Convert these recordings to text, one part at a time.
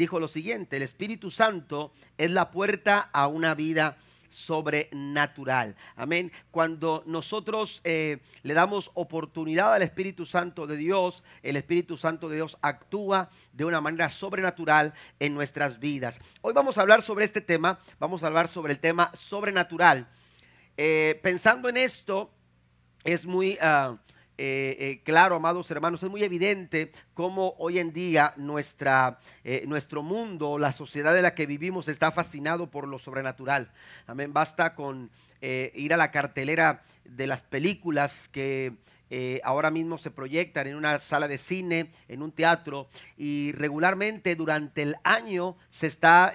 dijo lo siguiente, el Espíritu Santo es la puerta a una vida sobrenatural. Amén. Cuando nosotros eh, le damos oportunidad al Espíritu Santo de Dios, el Espíritu Santo de Dios actúa de una manera sobrenatural en nuestras vidas. Hoy vamos a hablar sobre este tema, vamos a hablar sobre el tema sobrenatural. Eh, pensando en esto, es muy... Ah, eh, eh, claro, amados hermanos, es muy evidente cómo hoy en día nuestra, eh, nuestro mundo, la sociedad en la que vivimos está fascinado por lo sobrenatural. Amén, basta con ir a la cartelera de las películas que... ahora mismo se proyectan en una sala de cine, en un teatro, y regularmente durante el año se está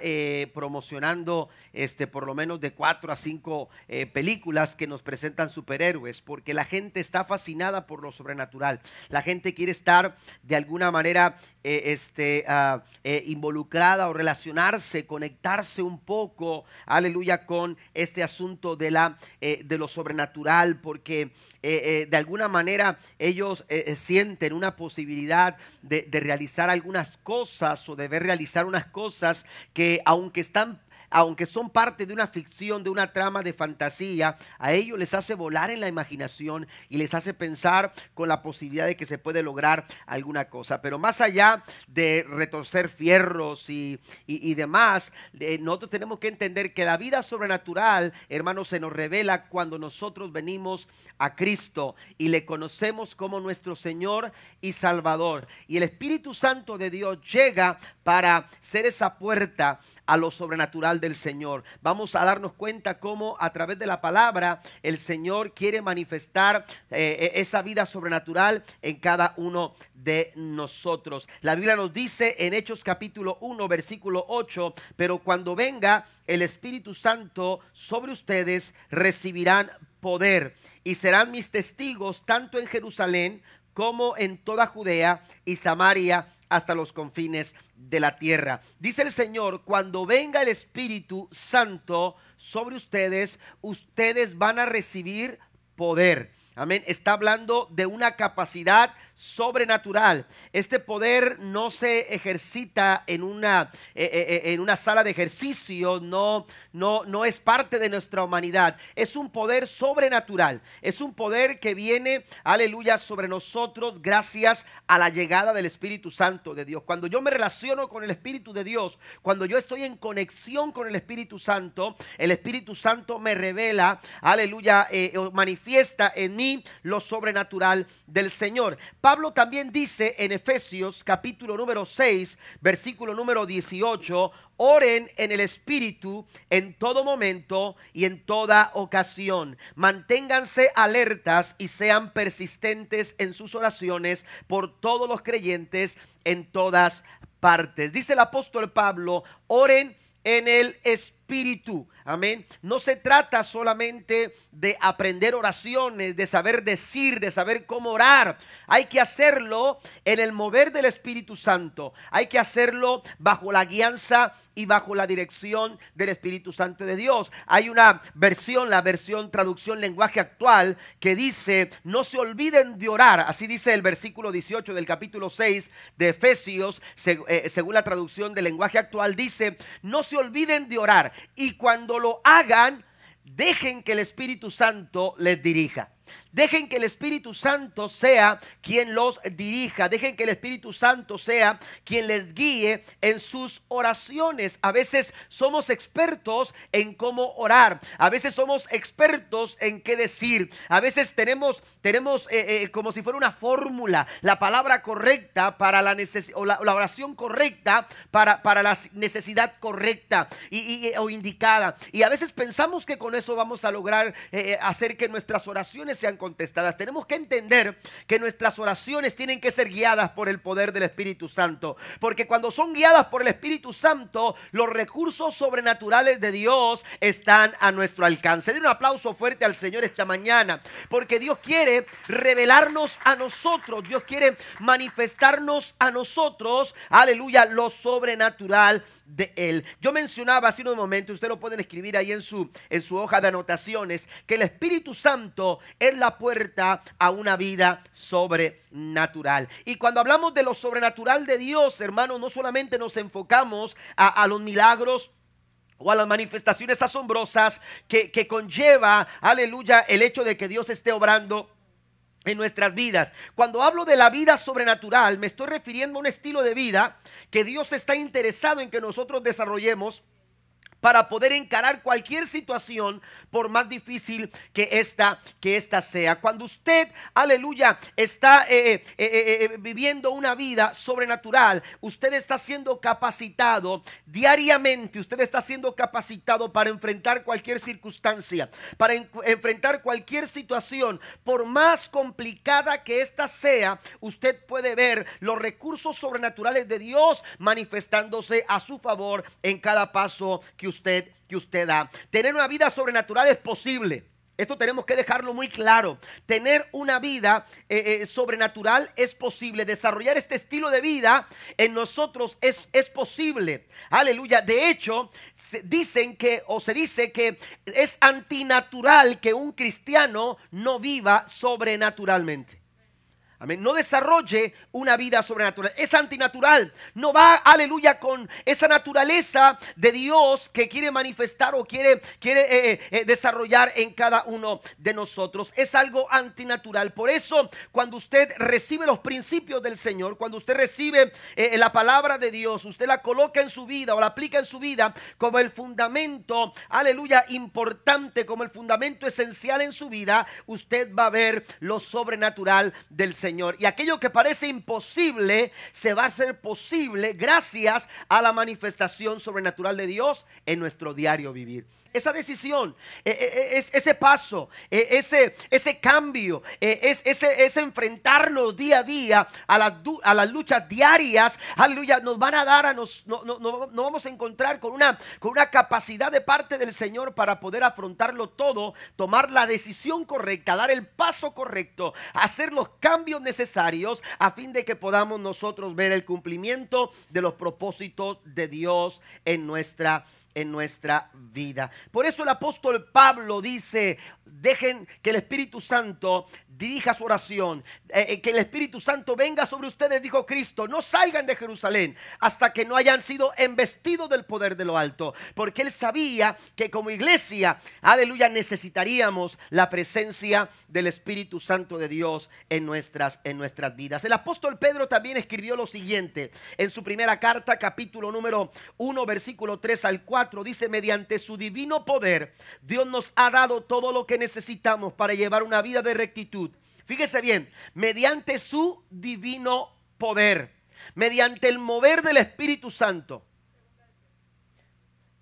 promocionando este, por lo menos de cuatro a cinco eh, películas que nos presentan superhéroes, porque la gente está fascinada por lo sobrenatural. La gente quiere estar de alguna manera eh, este, ah, eh, involucrada o relacionarse, conectarse un poco, aleluya, con este asunto de, la, de lo sobrenatural, porque de alguna manera ellos sienten una posibilidad de, de realizar algunas cosas o de ver realizar unas cosas que aunque están aunque son parte de una ficción, de una trama de fantasía, a ellos les hace volar en la imaginación y les hace pensar con la posibilidad de que se puede lograr alguna cosa. Pero más allá de retorcer fierros y, demás, eh, nosotros tenemos que entender que la vida sobrenatural, hermanos, se nos revela cuando nosotros venimos a Cristo y le conocemos como nuestro Señor y Salvador. Y el Espíritu Santo de Dios llega para ser esa puerta a lo sobrenatural del Señor. Vamos a darnos cuenta cómo a través de la palabra el Señor quiere manifestar eh, e-, esa vida sobrenatural en cada uno de nosotros. La Biblia nos dice en Hechos capítulo 1, versículo 8, pero cuando venga el Espíritu Santo sobre ustedes, recibirán poder y serán mis testigos tanto en Jerusalén como en toda Judea y Samaria hasta los confines de la tierra. Dice el Señor, cuando venga el Espíritu Santo sobre ustedes, ustedes van a recibir poder. Amén. Está hablando de una capacidad sobrenatural. Este poder no se ejercita en una, eh, eh, eh, en una sala de ejercicio, no, no, no es parte de nuestra humanidad. Es un poder sobrenatural, es un poder que viene, aleluya, sobre nosotros gracias a la llegada del Espíritu Santo de Dios. Cuando yo me relaciono con el Espíritu de Dios, cuando yo estoy en conexión con el Espíritu Santo, el Espíritu Santo me revela, aleluya, manifiesta en mí lo sobrenatural del Señor. Pablo también dice en Efesios capítulo número 6, versículo número 18, oren en el Espíritu en todo momento y en toda ocasión. Manténganse alertas y sean persistentes en sus oraciones por todos los creyentes en todas partes. Dice el apóstol Pablo, oren en el Espíritu espíritu. Amén. No se trata solamente de aprender oraciones, de saber decir, de saber cómo orar. Hay que hacerlo en el mover del Espíritu Santo. Hay que hacerlo bajo la guianza y bajo la dirección del Espíritu Santo de Dios. Hay una versión, la versión traducción lenguaje actual, que dice, no se olviden de orar. Así dice el versículo 18 del capítulo 6 de Efesios, eh, según la traducción del lenguaje actual, dice, no se olviden de orar y cuando lo hagan, dejen que el Espíritu Santo les dirija. Dejen que el Espíritu Santo sea quien los dirija. Dejen que el Espíritu Santo sea quien les guíe en sus oraciones. A veces somos expertos en cómo orar. A veces somos expertos en qué decir. A veces tenemos, tenemos eh, eh, como si fuera una fórmula, la palabra correcta para la necesidad, o la, oración correcta para, para la necesidad correcta y, eh, o indicada. Y a veces pensamos que con eso vamos a lograr hacer que nuestras oraciones sean contestadas. Tenemos que entender que nuestras oraciones tienen que ser guiadas por el poder del Espíritu Santo. Porque cuando son guiadas por el Espíritu Santo, los recursos sobrenaturales de Dios están a nuestro alcance. de un aplauso fuerte al Señor esta mañana. Porque Dios quiere revelarnos a nosotros. Dios quiere manifestarnos a nosotros. Aleluya, lo sobrenatural de Él. Yo mencionaba hace unos momentos, usted lo pueden escribir ahí en su, en su hoja de anotaciones, que el Espíritu Santo la puerta a una vida sobrenatural. Y cuando hablamos de lo sobrenatural de Dios, hermanos no solamente nos enfocamos a, los milagros, o a las manifestaciones asombrosas que, que conlleva, aleluya, el hecho de que Dios esté obrando en nuestras vidas. Cuando hablo de la vida sobrenatural, me estoy refiriendo a un estilo de vida que Dios está interesado en que nosotros desarrollemos para poder encarar cualquier situación, por más difícil que esta, que sea. Cuando usted, aleluya, está eh, eh, eh, viviendo una vida sobrenatural, usted está siendo capacitado diariamente, usted está siendo capacitado para enfrentar cualquier circunstancia, para enfrentar cualquier situación, por más complicada que ésta sea, usted puede ver los recursos sobrenaturales de Dios manifestándose a su favor en cada paso que usted usted, que usted da. Tener una vida sobrenatural es posible. Esto tenemos que dejarlo muy claro. Tener una vida eh, eh, sobrenatural es posible. Desarrollar este estilo de vida en nosotros es, es posible. Aleluya. De hecho, dicen que o se dice que es antinatural que un cristiano no viva sobrenaturalmente. No desarrolle una vida sobrenatural. Es antinatural. No va, aleluya, con esa naturaleza de Dios que quiere manifestar o quiere, quiere eh, eh, desarrollar en cada uno de nosotros. Es algo antinatural. Por eso, cuando usted recibe los principios del Señor, cuando usted recibe eh, la palabra de Dios, usted la coloca en su vida o la aplica en su vida como el fundamento, aleluya, importante, como el fundamento esencial en su vida, usted va a ver lo sobrenatural del Señor. Señor. Y aquello que parece imposible se va a hacer posible gracias a la manifestación sobrenatural de Dios en nuestro diario vivir esa decisión, e, e, e, ese paso, ese, ese cambio, ese, enfrentarnos día a día a las, a las luchas diarias, aleluya, nos van a dar a nos, no, vamos a encontrar con una, con una capacidad de parte del Señor para poder afrontarlo todo, tomar la decisión correcta, dar el paso correcto, hacer los cambios necesarios a fin de que podamos nosotros ver el cumplimiento de los propósitos de Dios en nuestra vida en nuestra vida. Por eso el apóstol Pablo dice, dejen que el Espíritu Santo dirija su oración, eh, eh, que el Espíritu Santo venga sobre ustedes, dijo Cristo, no salgan de Jerusalén hasta que no hayan sido embestidos del poder de lo alto, porque él sabía que como iglesia, aleluya, necesitaríamos la presencia del Espíritu Santo de Dios en nuestras, en nuestras vidas. El apóstol Pedro también escribió lo siguiente en su primera carta, capítulo número 1, versículo 3 al 4, dice, mediante su divino poder, Dios nos ha dado todo lo que necesitamos para llevar una vida de rectitud Fíjese bien, mediante su divino poder, mediante el mover del Espíritu Santo.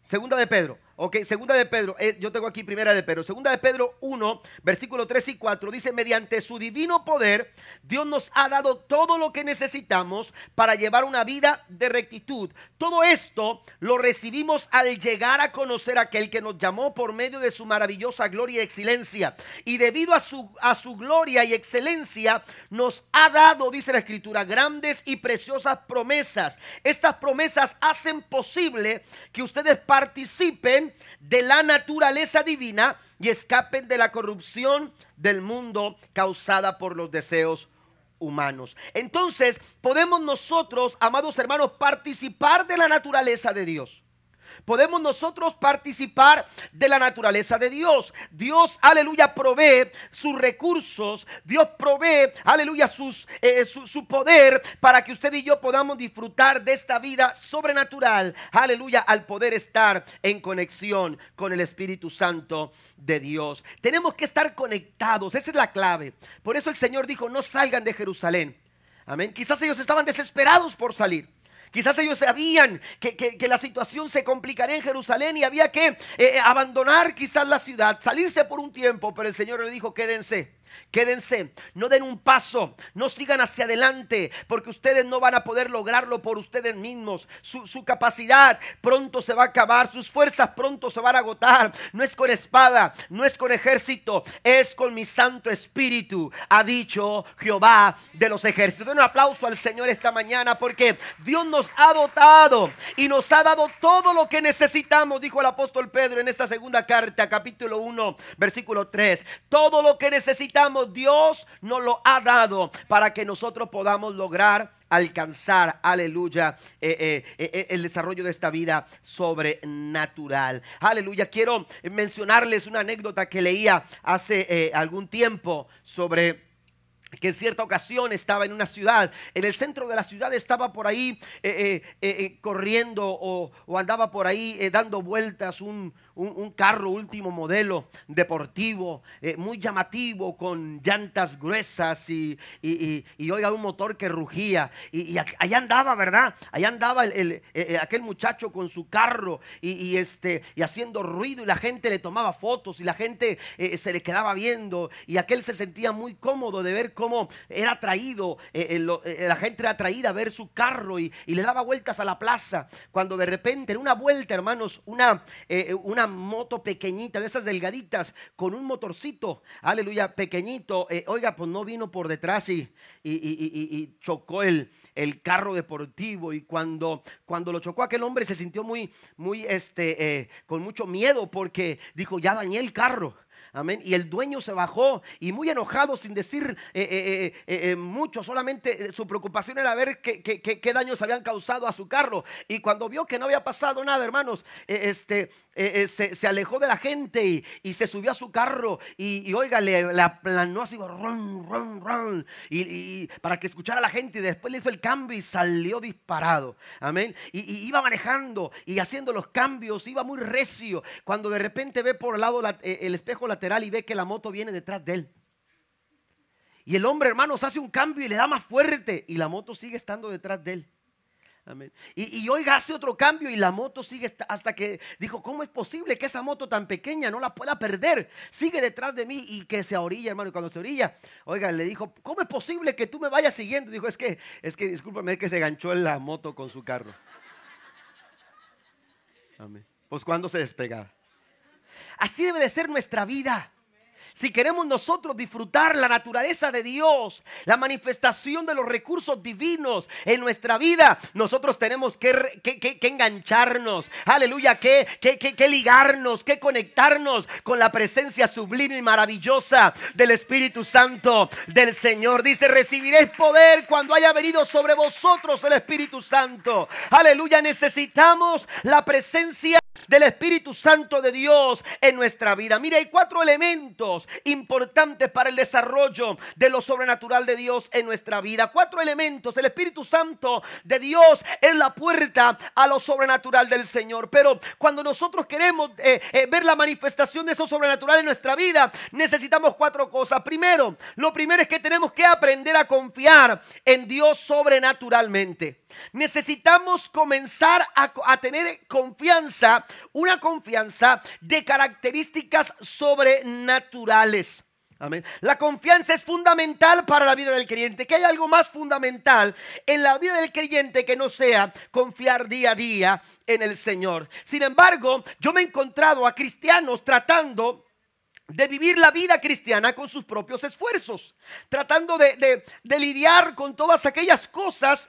Segunda de Pedro. Ok, segunda de Pedro, eh, yo tengo aquí primera de Pedro, segunda de Pedro 1, versículo 3 y 4, dice, mediante su divino poder, Dios nos ha dado todo lo que necesitamos para llevar una vida de rectitud. Todo esto lo recibimos al llegar a conocer a aquel que nos llamó por medio de su maravillosa gloria y excelencia. Y debido a su, a su gloria y excelencia, nos ha dado, dice la escritura, grandes y preciosas promesas. Estas promesas hacen posible que ustedes participen de la naturaleza divina y escapen de la corrupción del mundo causada por los deseos humanos. Entonces, podemos nosotros, amados hermanos, participar de la naturaleza de Dios podemos nosotros participar de la naturaleza de Dios. Dios, aleluya, provee sus recursos, Dios provee, aleluya, eh, su, su poder para que usted y yo podamos disfrutar de esta vida sobrenatural, aleluya, al poder estar en conexión con el Espíritu Santo de Dios. Tenemos que estar conectados, esa es la clave. Por eso el Señor dijo, no salgan de Jerusalén. Amén. Quizás ellos estaban desesperados por salir. Quizás ellos sabían que, la situación se complicaría en Jerusalén y había que eh, eh, abandonar quizás la ciudad, salirse por un tiempo, pero el Señor le dijo, quédense. Quédense, no den un paso, no sigan hacia adelante, porque ustedes no van a poder lograrlo por ustedes mismos. Su, capacidad pronto se va a acabar, sus fuerzas pronto se van a agotar. No es con espada, no es con ejército, es con mi Santo Espíritu, ha dicho Jehová de los ejércitos. Den un aplauso al Señor esta mañana, porque Dios nos ha dotado y nos ha dado todo lo que necesitamos, dijo el apóstol Pedro en esta segunda carta, capítulo 1, versículo 3. Todo lo que necesitamos Dios nos lo ha dado para que nosotros podamos lograr alcanzar, aleluya, eh, eh, eh, el desarrollo de esta vida sobrenatural. Aleluya, quiero mencionarles una anécdota que leía hace algún tiempo sobre que en cierta ocasión estaba en una ciudad, en el centro de la ciudad estaba por ahí corriendo o, o, andaba por ahí dando vueltas un, un, carro último modelo deportivo, eh, muy llamativo, con llantas gruesas y, oiga, un motor que rugía. Y, allá andaba, ¿verdad? Allá andaba el, eh, eh, aquel muchacho con su carro y, este, y haciendo ruido y la gente le tomaba fotos y la gente se le quedaba viendo y aquel se sentía muy cómodo de ver cómo era atraído, la gente era atraída a ver su carro y, le daba vueltas a la plaza. Cuando de repente, en una vuelta, hermanos, una, una moto pequeñita, de esas delgaditas, con un motorcito, aleluya, pequeñito. Eh, oiga, pues no vino por detrás y, y, chocó el, el, carro deportivo. Y cuando, cuando lo chocó aquel hombre se sintió muy, muy, este, eh, con mucho miedo porque dijo, ya dañé el carro. Amén. Y el dueño se bajó y muy enojado, sin decir eh, eh, eh, mucho, solamente su preocupación era ver qué, daños habían causado a su carro. Y cuando vio que no había pasado nada, hermanos, este, se, alejó de la gente y, se subió a su carro y, oiga, le, aplanó así, y, para que escuchara a la gente y después le hizo el cambio y salió disparado. Amén. Y, iba manejando y haciendo los cambios, iba muy recio. Cuando de repente ve por el lado el espejo lateral, y ve que la moto viene detrás de él. Y el hombre, hermanos, hace un cambio y le da más fuerte y la moto sigue estando detrás de él. Y, oiga, hace otro cambio y la moto sigue hasta que dijo, ¿cómo es posible que esa moto tan pequeña no la pueda perder? Sigue detrás de mí y que se orilla, hermano. Y cuando se orilla, oiga, le dijo, ¿cómo es posible que tú me vayas siguiendo? Dijo, es que, es que, discúlpame, es que se ganchó en la moto con su carro. Pues cuando se despega. Así debe de ser nuestra vida. Si queremos nosotros disfrutar la naturaleza de Dios, la manifestación de los recursos divinos en nuestra vida, nosotros tenemos que, engancharnos, aleluya, que, ligarnos, que conectarnos con la presencia sublime y maravillosa del Espíritu Santo del Señor. Dice, recibiréis poder cuando haya venido sobre vosotros el Espíritu Santo. Aleluya, necesitamos la presencia del Espíritu Santo de Dios en nuestra vida. Mira, hay cuatro elementos importantes para el desarrollo de lo sobrenatural de Dios en nuestra vida. Cuatro elementos. El Espíritu Santo de Dios es la puerta a lo sobrenatural del Señor. Pero cuando nosotros queremos eh, eh, ver la manifestación de eso sobrenatural en nuestra vida, necesitamos cuatro cosas. Primero, lo primero es que tenemos que aprender a confiar en Dios sobrenaturalmente necesitamos comenzar a, tener confianza, una confianza de características sobrenaturales. Amén. La confianza es fundamental para la vida del creyente. Que hay algo más fundamental en la vida del creyente que no sea confiar día a día en el Señor. Sin embargo, yo me he encontrado a cristianos tratando de vivir la vida cristiana con sus propios esfuerzos, tratando de, de, lidiar con todas aquellas cosas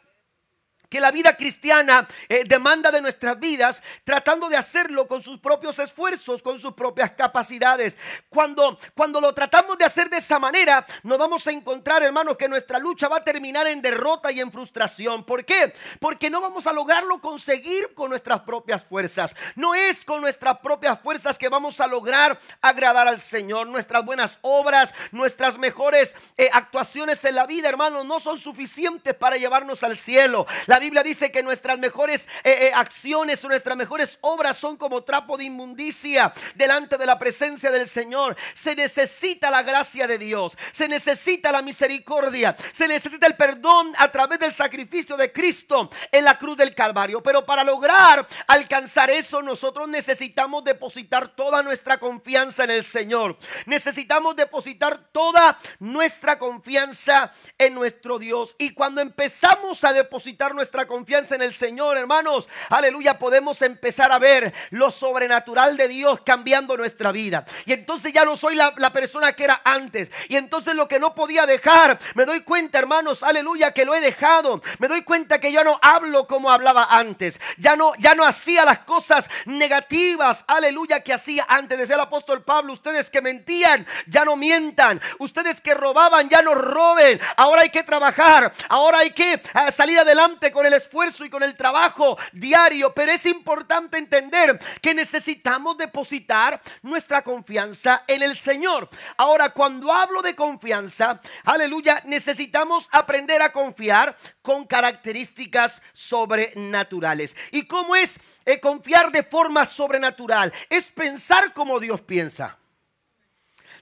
que la vida cristiana eh, demanda de nuestras vidas, tratando de hacerlo con sus propios esfuerzos, con sus propias capacidades. Cuando, cuando lo tratamos de hacer de esa manera, nos vamos a encontrar, hermanos, que nuestra lucha va a terminar en derrota y en frustración. ¿Por qué? Porque no vamos a lograrlo conseguir con nuestras propias fuerzas. No es con nuestras propias fuerzas que vamos a lograr agradar al Señor. Nuestras buenas obras, nuestras mejores eh, actuaciones en la vida, hermanos, no son suficientes para llevarnos al cielo. La Biblia dice que nuestras mejores eh, eh, acciones nuestras mejores obras son como trapo de inmundicia delante de la presencia del Señor. Se necesita la gracia de Dios, se necesita la misericordia, se necesita el perdón a través del sacrificio de Cristo en la cruz del Calvario. Pero para lograr alcanzar eso, nosotros necesitamos depositar toda nuestra confianza en el Señor. Necesitamos depositar toda nuestra confianza en nuestro Dios. Y cuando empezamos a depositar nuestra nuestra confianza en el Señor, hermanos, aleluya, podemos empezar a ver lo sobrenatural de Dios cambiando nuestra vida. Y entonces ya no soy la, persona que era antes. Y entonces lo que no podía dejar, me doy cuenta, hermanos, aleluya, que lo he dejado. Me doy cuenta que ya no hablo como hablaba antes. Ya no, ya no hacía las cosas negativas, aleluya, que hacía antes. Decía el apóstol Pablo, ustedes que mentían, ya no mientan. Ustedes que robaban, ya no roben. Ahora hay que trabajar. Ahora hay que eh, salir adelante con el esfuerzo y con el trabajo diario, pero es importante entender que necesitamos depositar nuestra confianza en el Señor. Ahora, cuando hablo de confianza, aleluya, necesitamos aprender a confiar con características sobrenaturales. ¿Y cómo es eh, confiar de forma sobrenatural? Es pensar como Dios piensa.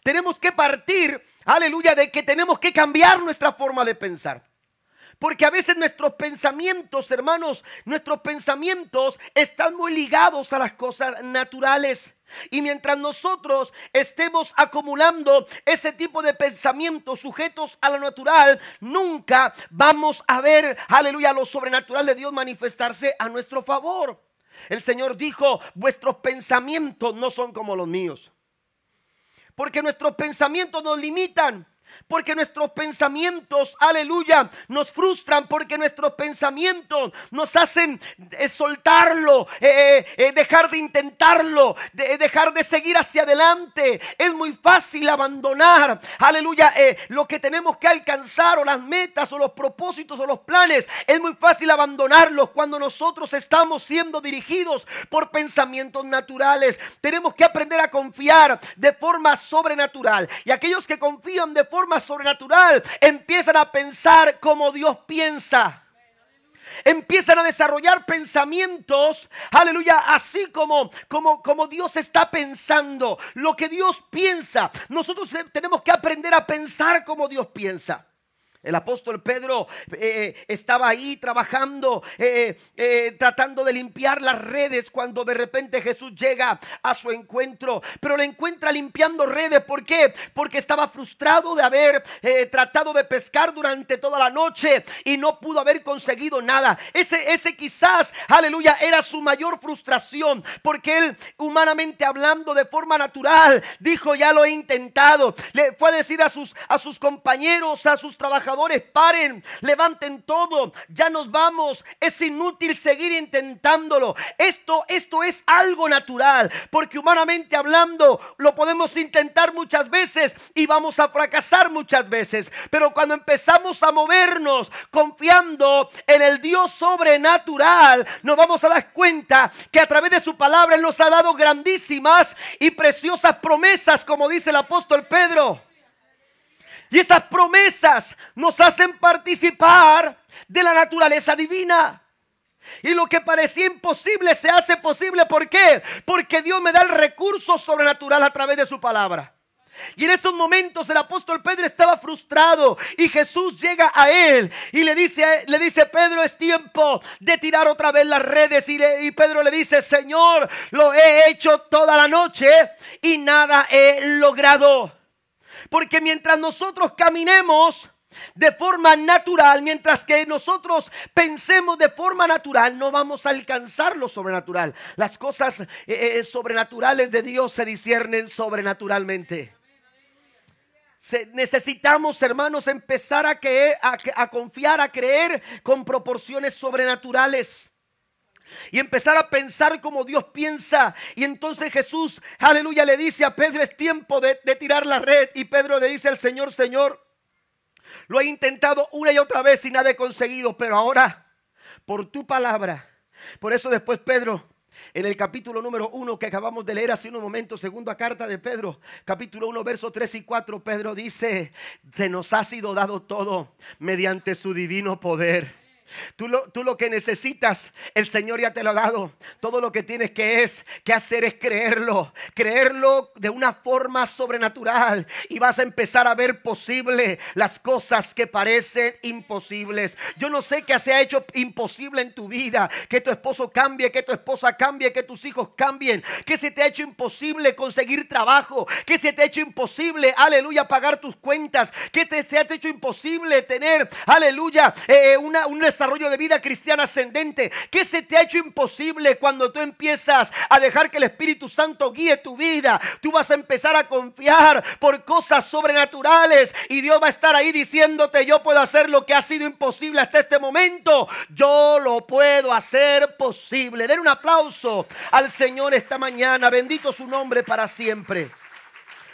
Tenemos que partir, aleluya, de que tenemos que cambiar nuestra forma de pensar. Porque a veces nuestros pensamientos, hermanos, nuestros pensamientos están muy ligados a las cosas naturales. Y mientras nosotros estemos acumulando ese tipo de pensamientos sujetos a lo natural, nunca vamos a ver, aleluya, lo sobrenatural de Dios manifestarse a nuestro favor. El Señor dijo, vuestros pensamientos no son como los míos. Porque nuestros pensamientos nos limitan porque nuestros pensamientos, aleluya, nos frustran, porque nuestros pensamientos nos hacen eh, soltarlo, eh, eh, dejar de intentarlo, de, dejar de seguir hacia adelante. Es muy fácil abandonar, aleluya, lo que tenemos que alcanzar o las metas o los propósitos o los planes. Es muy fácil abandonarlos cuando nosotros estamos siendo dirigidos por pensamientos naturales. Tenemos que aprender a confiar de forma sobrenatural. Y aquellos que confían de forma sobrenatural. Empiezan a pensar como Dios piensa. Empiezan a desarrollar pensamientos, aleluya, así como, como, como Dios está pensando, lo que Dios piensa. Nosotros eh, tenemos que aprender a pensar como Dios piensa. El apóstol Pedro eh, eh, estaba ahí trabajando, eh, tratando de limpiar las redes cuando de repente Jesús llega a su encuentro. Pero le encuentra limpiando redes. ¿Por qué? Porque estaba frustrado de haber tratado de pescar durante toda la noche y no pudo haber conseguido nada. Ese, ese quizás, aleluya, era su mayor frustración. Porque él, humanamente hablando, de forma natural, dijo, ya lo he intentado. Le fue a decir a sus, a sus compañeros, a sus trabajadores, paren, levanten todo, ya nos vamos, es inútil seguir intentándolo. Esto, esto es algo natural, porque humanamente hablando lo podemos intentar muchas veces y vamos a fracasar muchas veces, pero cuando empezamos a movernos confiando en el Dios sobrenatural, nos vamos a dar cuenta que a través de su palabra nos ha dado grandísimas y preciosas promesas, como dice el apóstol Pedro. Y esas promesas nos hacen participar de la naturaleza divina. Y lo que parecía imposible se hace posible. ¿Por qué? Porque Dios me da el recurso sobrenatural a través de su palabra. Y en esos momentos el apóstol Pedro estaba frustrado y Jesús llega a él y le dice, le dice Pedro es tiempo de tirar otra vez las redes y, y Pedro le dice Señor lo he hecho toda la noche y nada he logrado. Porque mientras nosotros caminemos de forma natural, mientras que nosotros pensemos de forma natural, no vamos a alcanzar lo sobrenatural. Las cosas eh, eh, sobrenaturales de Dios se disciernen sobrenaturalmente. necesitamos, hermanos, empezar a, que a confiar, a creer con proporciones sobrenaturales y empezar a pensar como Dios piensa. Y entonces Jesús, aleluya, le dice a Pedro, es tiempo de, tirar la red. Y Pedro le dice al Señor, Señor, lo he intentado una y otra vez y nada he conseguido, pero ahora, por tu palabra. Por eso después Pedro en el capítulo número 1 que acabamos de leer hace unos momentos, segunda carta de Pedro, capítulo 1, versos 3 y 4, Pedro dice, se nos ha sido dado todo mediante su divino poder. Tú lo, que necesitas, el Señor ya te lo ha dado. Todo lo que tienes que, es, que hacer es creerlo. Creerlo de una forma sobrenatural. Y vas a empezar a ver posible las cosas que parecen imposibles. Yo no sé qué se ha hecho imposible en tu vida. Que tu esposo cambie, que tu esposa cambie, que tus hijos cambien. Que se te ha hecho imposible conseguir trabajo. Que se te ha hecho imposible, aleluya, pagar tus cuentas. Que te, se ha hecho imposible tener, aleluya, eh, una, un desarrollo de vida cristiana ascendente? que se te ha hecho imposible cuando tú empiezas a dejar que el Espíritu Santo guíe tu vida? Tú vas a empezar a confiar por cosas sobrenaturales y Dios va a estar ahí diciéndote, yo puedo hacer lo que ha sido imposible hasta este momento. Yo lo puedo hacer posible. Den un aplauso al Señor esta mañana. Bendito su nombre para siempre.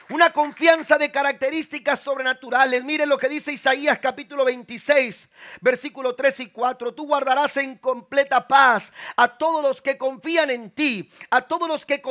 Una confianza de características sobrenaturales. Mire lo que dice Isaías capítulo 26, versículo 3 y 4. Tú guardarás en completa paz a todos los que confían en ti, a todos los que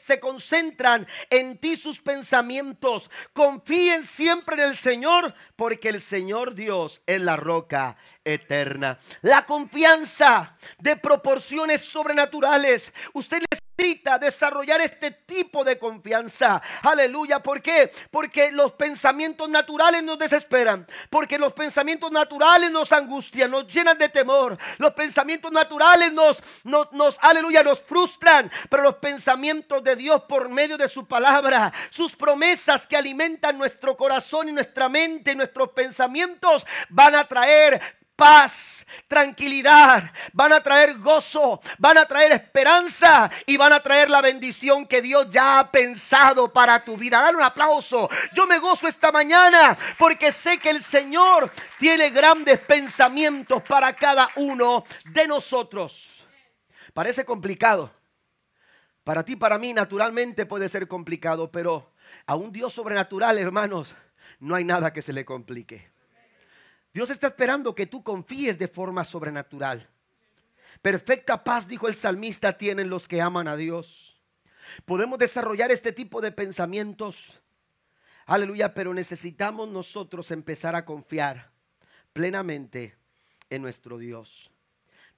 se concentran en ti sus pensamientos. Confíen siempre en el Señor, porque el Señor Dios es la roca eterna. La confianza de proporciones sobrenaturales. Usted necesita desarrollar este tipo de confianza. Aleluya. ¿Por qué? Porque los pensamientos naturales nos desesperan. Porque los pensamientos naturales nos angustian, nos llenan de temor. Los pensamientos naturales nos, nos, aleluya, nos frustran. Pero los pensamientos de Dios por medio de su palabra, sus promesas que alimentan nuestro corazón y nuestra mente nuestros pensamientos van a traer paz, tranquilidad, van a traer gozo, van a traer esperanza y van a traer la bendición que Dios ya ha pensado para tu vida. Dale un aplauso. Yo me gozo esta mañana porque sé que el Señor tiene grandes pensamientos para cada uno de nosotros. Parece complicado. Para ti, para mí, naturalmente puede ser complicado, pero a un Dios sobrenatural, hermanos, no hay nada que se le complique. Dios está esperando que tú confíes de forma sobrenatural. Perfecta paz, dijo el salmista, tienen los que aman a Dios. Podemos desarrollar este tipo de pensamientos. Aleluya, pero necesitamos nosotros empezar a confiar plenamente en nuestro Dios.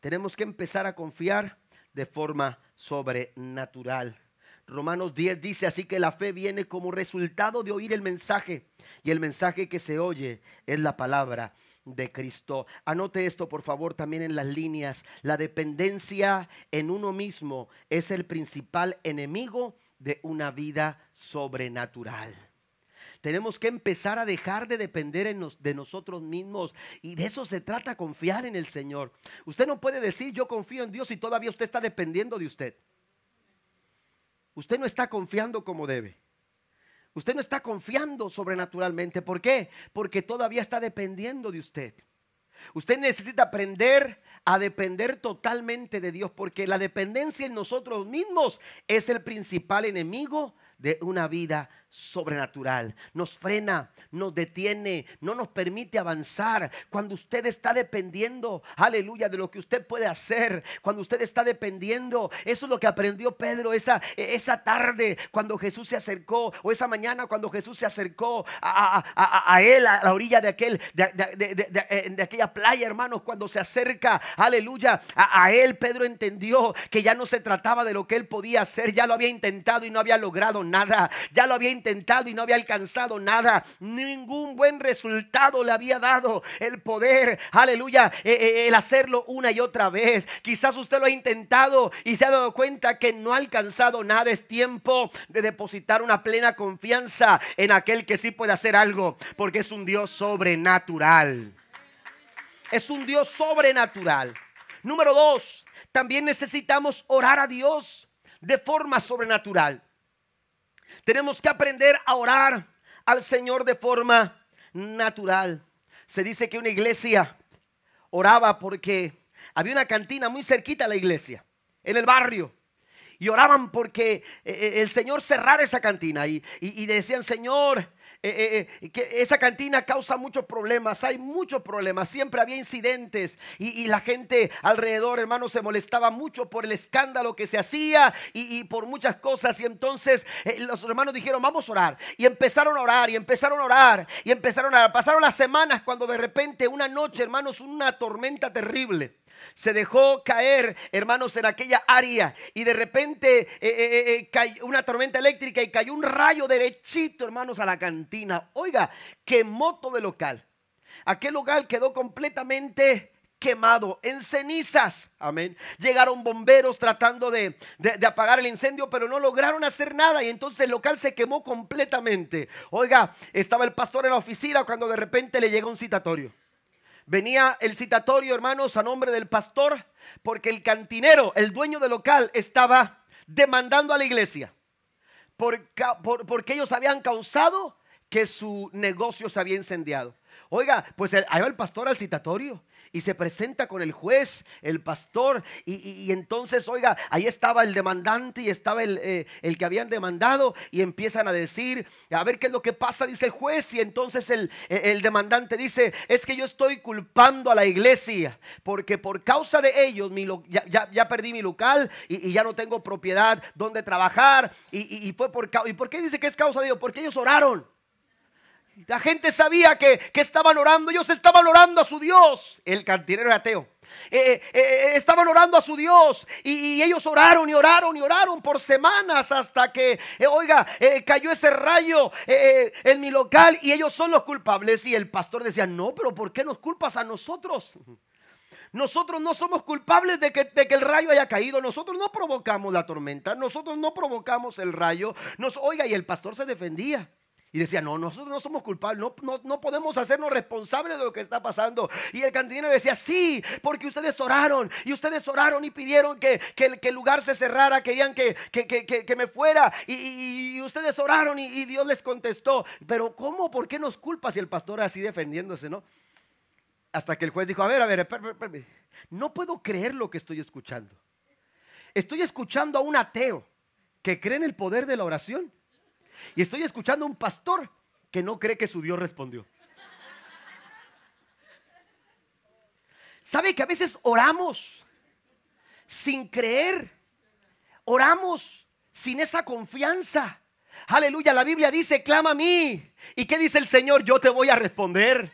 Tenemos que empezar a confiar de forma sobrenatural. Romanos 10 dice, así que la fe viene como resultado de oír el mensaje. Y el mensaje que se oye es la palabra de Cristo. Anote esto, por favor, también en las líneas. La dependencia en uno mismo es el principal enemigo de una vida sobrenatural. Tenemos que empezar a dejar de depender de nosotros mismos. Y de eso se trata, confiar en el Señor. Usted no puede decir yo confío en Dios y todavía usted está dependiendo de usted. Usted no está confiando como debe. Usted no está confiando sobrenaturalmente. ¿Por qué? Porque todavía está dependiendo de usted. Usted necesita aprender a depender totalmente de Dios, porque la dependencia en nosotros mismos es el principal enemigo de una vida sobrenatural. Nos frena, nos detiene, no nos permite avanzar. Cuando usted está dependiendo, aleluya, de lo que usted puede hacer, cuando usted está dependiendo, eso es lo que aprendió Pedro esa, e, esa tarde cuando Jesús se acercó, o esa mañana cuando Jesús se acercó a, él, a la orilla de, aquel, de, de, eh, aquella playa, hermanos, cuando se acerca, aleluya, a él, Pedro entendió que ya no se trataba de lo que él podía hacer, ya lo había intentado y no había logrado nada, ya lo había intentado y no había alcanzado nada. Ningún buen resultado le había dado el poder, aleluya, eh, eh, el hacerlo una y otra vez. Quizás usted lo ha intentado y se ha dado cuenta que no ha alcanzado nada. Es tiempo de depositar una plena confianza en aquel que sí puede hacer algo, porque es un Dios sobrenatural. Es un Dios sobrenatural. Número dos, también necesitamos orar a Dios de forma sobrenatural. Tenemos que aprender a orar al Señor de forma natural. Se dice que una iglesia oraba porque había una cantina muy cerquita a la iglesia, en el barrio. Y oraban porque eh, eh, el Señor cerrara esa cantina. Y, y decían, Señor, eh, eh, eh, que esa cantina causa muchos problemas, hay muchos problemas, siempre había incidentes y, la gente alrededor, hermanos se molestaba mucho por el escándalo que se hacía y, por muchas cosas. Y entonces los hermanos dijeron, vamos a orar. Y empezaron a orar, y empezaron a orar, y empezaron a orar. Pasaron las semanas cuando de repente una noche, hermanos, una tormenta terrible se dejó caer, hermanos, en aquella área y de repente eh, eh, eh, una tormenta eléctrica y cayó un rayo derechito, hermanos, a la cantina. Oiga, quemó todo el local. Aquel local quedó completamente quemado en cenizas. Amén. Llegaron bomberos tratando de, de, apagar el incendio, pero no lograron hacer nada y entonces el local se quemó completamente. Oiga, estaba el pastor en la oficina cuando de repente le llega un citatorio. Venía el citatorio, hermanos, a nombre del pastor, porque el cantinero, el dueño del local, estaba demandando a la iglesia por, porque ellos habían causado que su negocio se había incendiado. Oiga, pues eh, ahí va el pastor al citatorio y se presenta con el juez, el pastor, y, entonces, oiga, ahí estaba el demandante y estaba eh, el, que habían demandado, y empiezan a decir, a ver qué es lo que pasa, dice el juez, y entonces el, e, el demandante dice, es que yo estoy culpando a la iglesia, porque por causa de ellos ya, ya, perdí mi local y, ya no tengo propiedad donde trabajar, y, fue por causa, ¿y por qué dice que es causa de Dios Porque ellos oraron. La gente sabía que, que estaban orando. Ellos estaban orando a su Dios. El cantinero ateo. Eh, eh, eh, estaban orando a su Dios y, ellos oraron y oraron y oraron por semanas hasta que, oiga, cayó ese rayo en mi local y ellos son los culpables. Y el pastor decía, no, pero ¿por qué nos culpas a nosotros? Nosotros no somos culpables de que, de que, el rayo haya caído. Nosotros no provocamos la tormenta. Nosotros no provocamos el rayo. Nos, oiga, y el pastor se defendía. Y decía, no, nosotros no somos culpables, no, podemos hacernos responsables de lo que está pasando. Y el cantinero decía, sí, porque ustedes oraron, y ustedes oraron y pidieron que, que, el lugar se cerrara, querían que, que me fuera, y, ustedes oraron y, Dios les contestó. Pero ¿cómo? ¿Por qué nos culpa si el pastor así defendiéndose, no? Hasta que el juez dijo, a ver, a ver, no puedo creer lo que estoy escuchando. Estoy escuchando a un ateo que cree en el poder de la oración y estoy escuchando a un pastor que no cree que su Dios respondió. ¿Sabe que a veces oramos sin creer? Oramos sin esa confianza. Aleluya, la Biblia dice, clama a mí. ¿Y qué dice el Señor? Yo te voy a responder.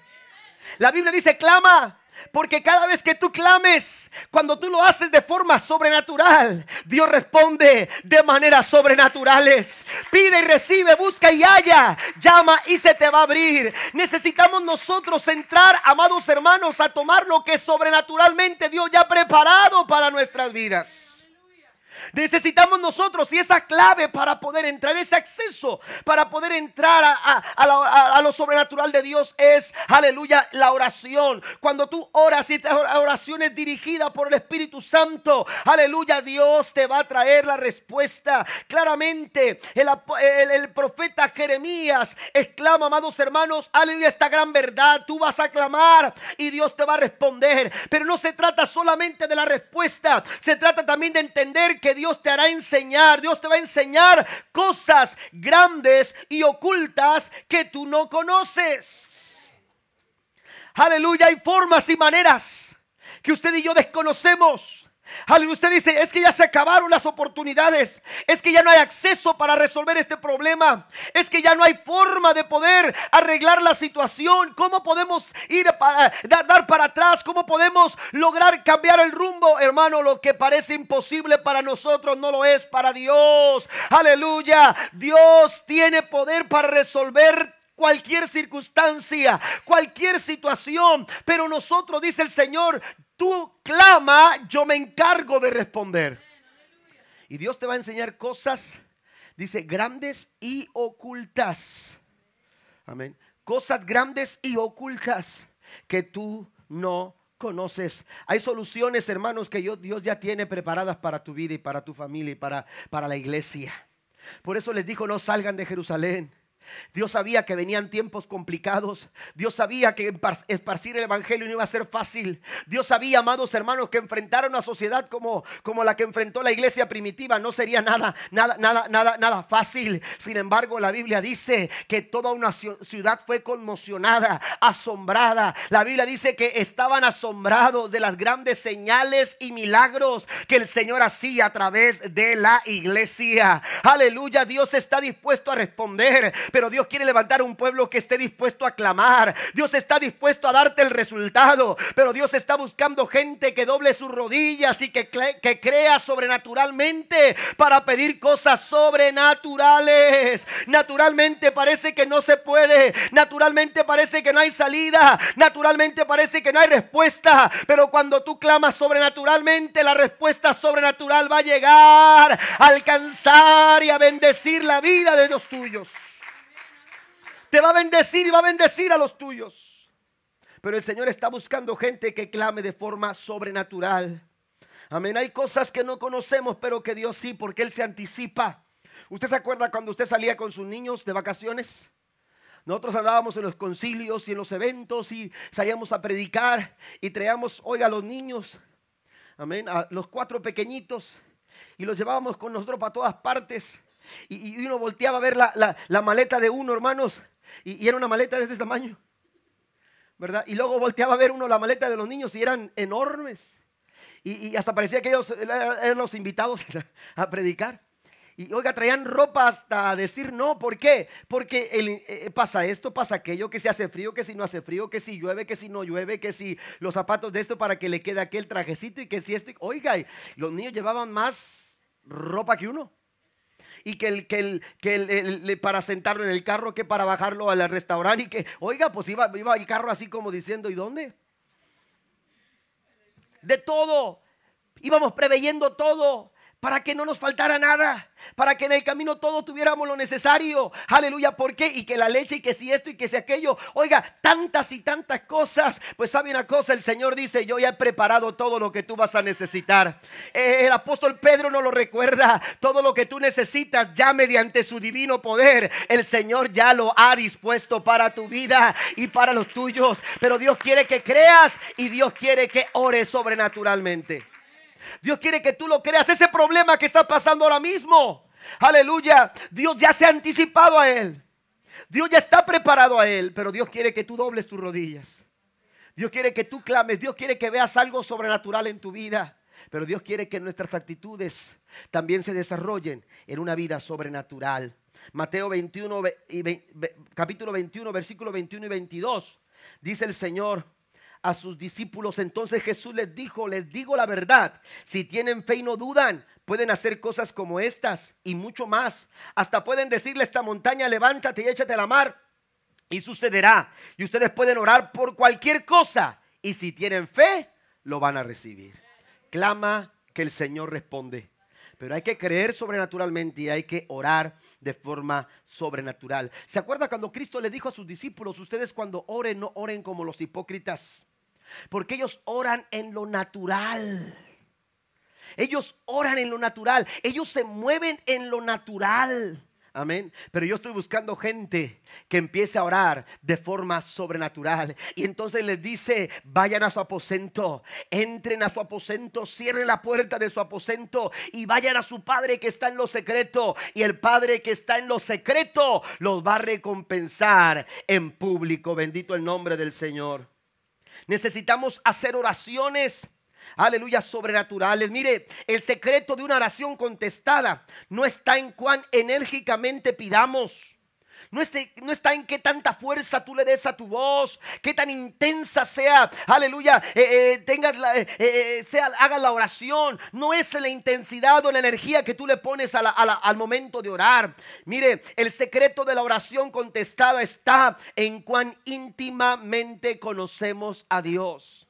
La Biblia dice, clama porque cada vez que tú clames, cuando tú lo haces de forma sobrenatural, Dios responde de maneras sobrenaturales. Pide y recibe, busca y halla, llama y se te va a abrir. Necesitamos nosotros entrar, amados hermanos, a tomar lo que sobrenaturalmente Dios ya ha preparado para nuestras vidas. Necesitamos nosotros y esa clave para poder entrar, ese acceso para poder entrar a, lo sobrenatural de Dios es, aleluya, la oración. Cuando tú oras y esta oración es dirigida por el Espíritu Santo, aleluya, Dios te va a traer la respuesta. Claramente, el, el profeta Jeremías exclama, amados hermanos, aleluya, esta gran verdad. Tú vas a clamar y Dios te va a responder. Pero no se trata solamente de la respuesta, se trata también de entender que Dios te hará enseñar. Dios te va a enseñar cosas grandes y ocultas que tú no conoces. Aleluya, hay formas y maneras que usted y yo desconocemos Aleluya, usted dice, es que ya se acabaron las oportunidades, es que ya no hay acceso para resolver este problema, es que ya no hay forma de poder arreglar la situación, ¿cómo podemos ir para dar, para atrás? ¿Cómo podemos lograr cambiar el rumbo? Hermano, lo que parece imposible para nosotros no lo es para Dios. Aleluya, Dios tiene poder para resolver cualquier circunstancia, cualquier situación, pero nosotros, dice el Señor, tú clama, yo me encargo de responder. Y Dios te va a enseñar cosas, dice, grandes y ocultas. Amén. Cosas grandes y ocultas que tú no conoces. Hay soluciones, hermanos, que Dios ya tiene preparadas para tu vida y para tu familia y para, para la iglesia. Por eso les dijo, no salgan de Jerusalén Dios sabía que venían tiempos complicados. Dios sabía que esparcir el Evangelio no iba a ser fácil. Dios sabía, amados hermanos, que enfrentar a una sociedad como, como la que enfrentó la iglesia primitiva no sería nada, nada, nada, nada, nada fácil. Sin embargo, la Biblia dice que toda una ciudad fue conmocionada, asombrada. La Biblia dice que estaban asombrados de las grandes señales y milagros que el Señor hacía a través de la iglesia. Aleluya, Dios está dispuesto a responder pero Dios quiere levantar un pueblo que esté dispuesto a clamar. Dios está dispuesto a darte el resultado. Pero Dios está buscando gente que doble sus rodillas y que, que crea sobrenaturalmente para pedir cosas sobrenaturales. Naturalmente parece que no se puede. Naturalmente parece que no hay salida. Naturalmente parece que no hay respuesta. Pero cuando tú clamas sobrenaturalmente, la respuesta sobrenatural va a llegar a alcanzar y a bendecir la vida de los tuyos. Te va a bendecir y va a bendecir a los tuyos. Pero el Señor está buscando gente que clame de forma sobrenatural. Amén. Hay cosas que no conocemos, pero que Dios sí, porque Él se anticipa. ¿Usted se acuerda cuando usted salía con sus niños de vacaciones? Nosotros andábamos en los concilios y en los eventos y salíamos a predicar y traíamos hoy a los niños, amén, a los cuatro pequeñitos y los llevábamos con nosotros para todas partes. Y, uno volteaba a ver la maleta de uno, hermanos, y, era una maleta de este tamaño. ¿Verdad? Y luego volteaba a ver uno la maleta de los niños y eran enormes. Y, hasta parecía que ellos eran los invitados a predicar. Y oiga, traían ropa hasta decir no. ¿Por qué? Porque eh, pasa esto, pasa aquello, que si hace frío, que si no hace frío, que si llueve, que si no llueve, que si los zapatos de esto para que le quede aquel trajecito y que si esto. Oiga, los niños llevaban más ropa que uno y que, el, que, el, que el, para sentarlo en el carro, que para bajarlo al restaurante y que, oiga, pues iba, iba el carro así como diciendo, ¿y dónde? De todo. Íbamos preveyendo todo para que no nos faltara nada, para que en el camino todo tuviéramos lo necesario. Aleluya, ¿por qué? Y que la leche y que si esto y que si aquello. Oiga, tantas y tantas cosas. Pues sabe una cosa, el Señor dice, yo ya he preparado todo lo que tú vas a necesitar. Eh, el apóstol Pedro no lo recuerda, todo lo que tú necesitas ya mediante su divino poder, el Señor ya lo ha dispuesto para tu vida y para los tuyos. Pero Dios quiere que creas y Dios quiere que ores sobrenaturalmente. Dios quiere que tú lo creas. Ese problema que está pasando ahora mismo. Aleluya. Dios ya se ha anticipado a él. Dios ya está preparado a él. Pero Dios quiere que tú dobles tus rodillas. Dios quiere que tú clames. Dios quiere que veas algo sobrenatural en tu vida. Pero Dios quiere que nuestras actitudes también se desarrollen en una vida sobrenatural. Mateo 21, capítulo 21, versículo 21 y 22. Dice el Señor, a sus discípulos. Entonces Jesús les dijo, les digo la verdad, si tienen fe y no dudan, pueden hacer cosas como estas y mucho más. Hasta pueden decirle esta montaña, levántate y échate a la mar y sucederá. Y ustedes pueden orar por cualquier cosa y si tienen fe, lo van a recibir. Clama que el Señor responde. Pero hay que creer sobrenaturalmente y hay que orar de forma sobrenatural. ¿Se acuerda cuando Cristo le dijo a sus discípulos, ustedes cuando oren no oren como los hipócritas? Porque ellos oran en lo natural. Ellos oran en lo natural. Ellos se mueven en lo natural. Amén. Pero yo estoy buscando gente que empiece a orar de forma sobrenatural. Y entonces les dice, vayan a su aposento, entren a su aposento, cierren la puerta de su aposento y vayan a su Padre que está en lo secreto. Y el Padre que está en lo secreto los va a recompensar en público. Bendito el nombre del Señor. Necesitamos hacer oraciones. Aleluya, sobrenaturales. Mire, el secreto de una oración contestada no está en cuán enérgicamente pidamos no, está en qué tanta fuerza tú le des a tu voz, qué tan intensa sea, aleluya, eh, eh la, eh, eh, sea, haga la oración. No es la intensidad o la energía que tú le pones al momento de orar. Mire, el secreto de la oración contestada está en cuán íntimamente conocemos a Dios.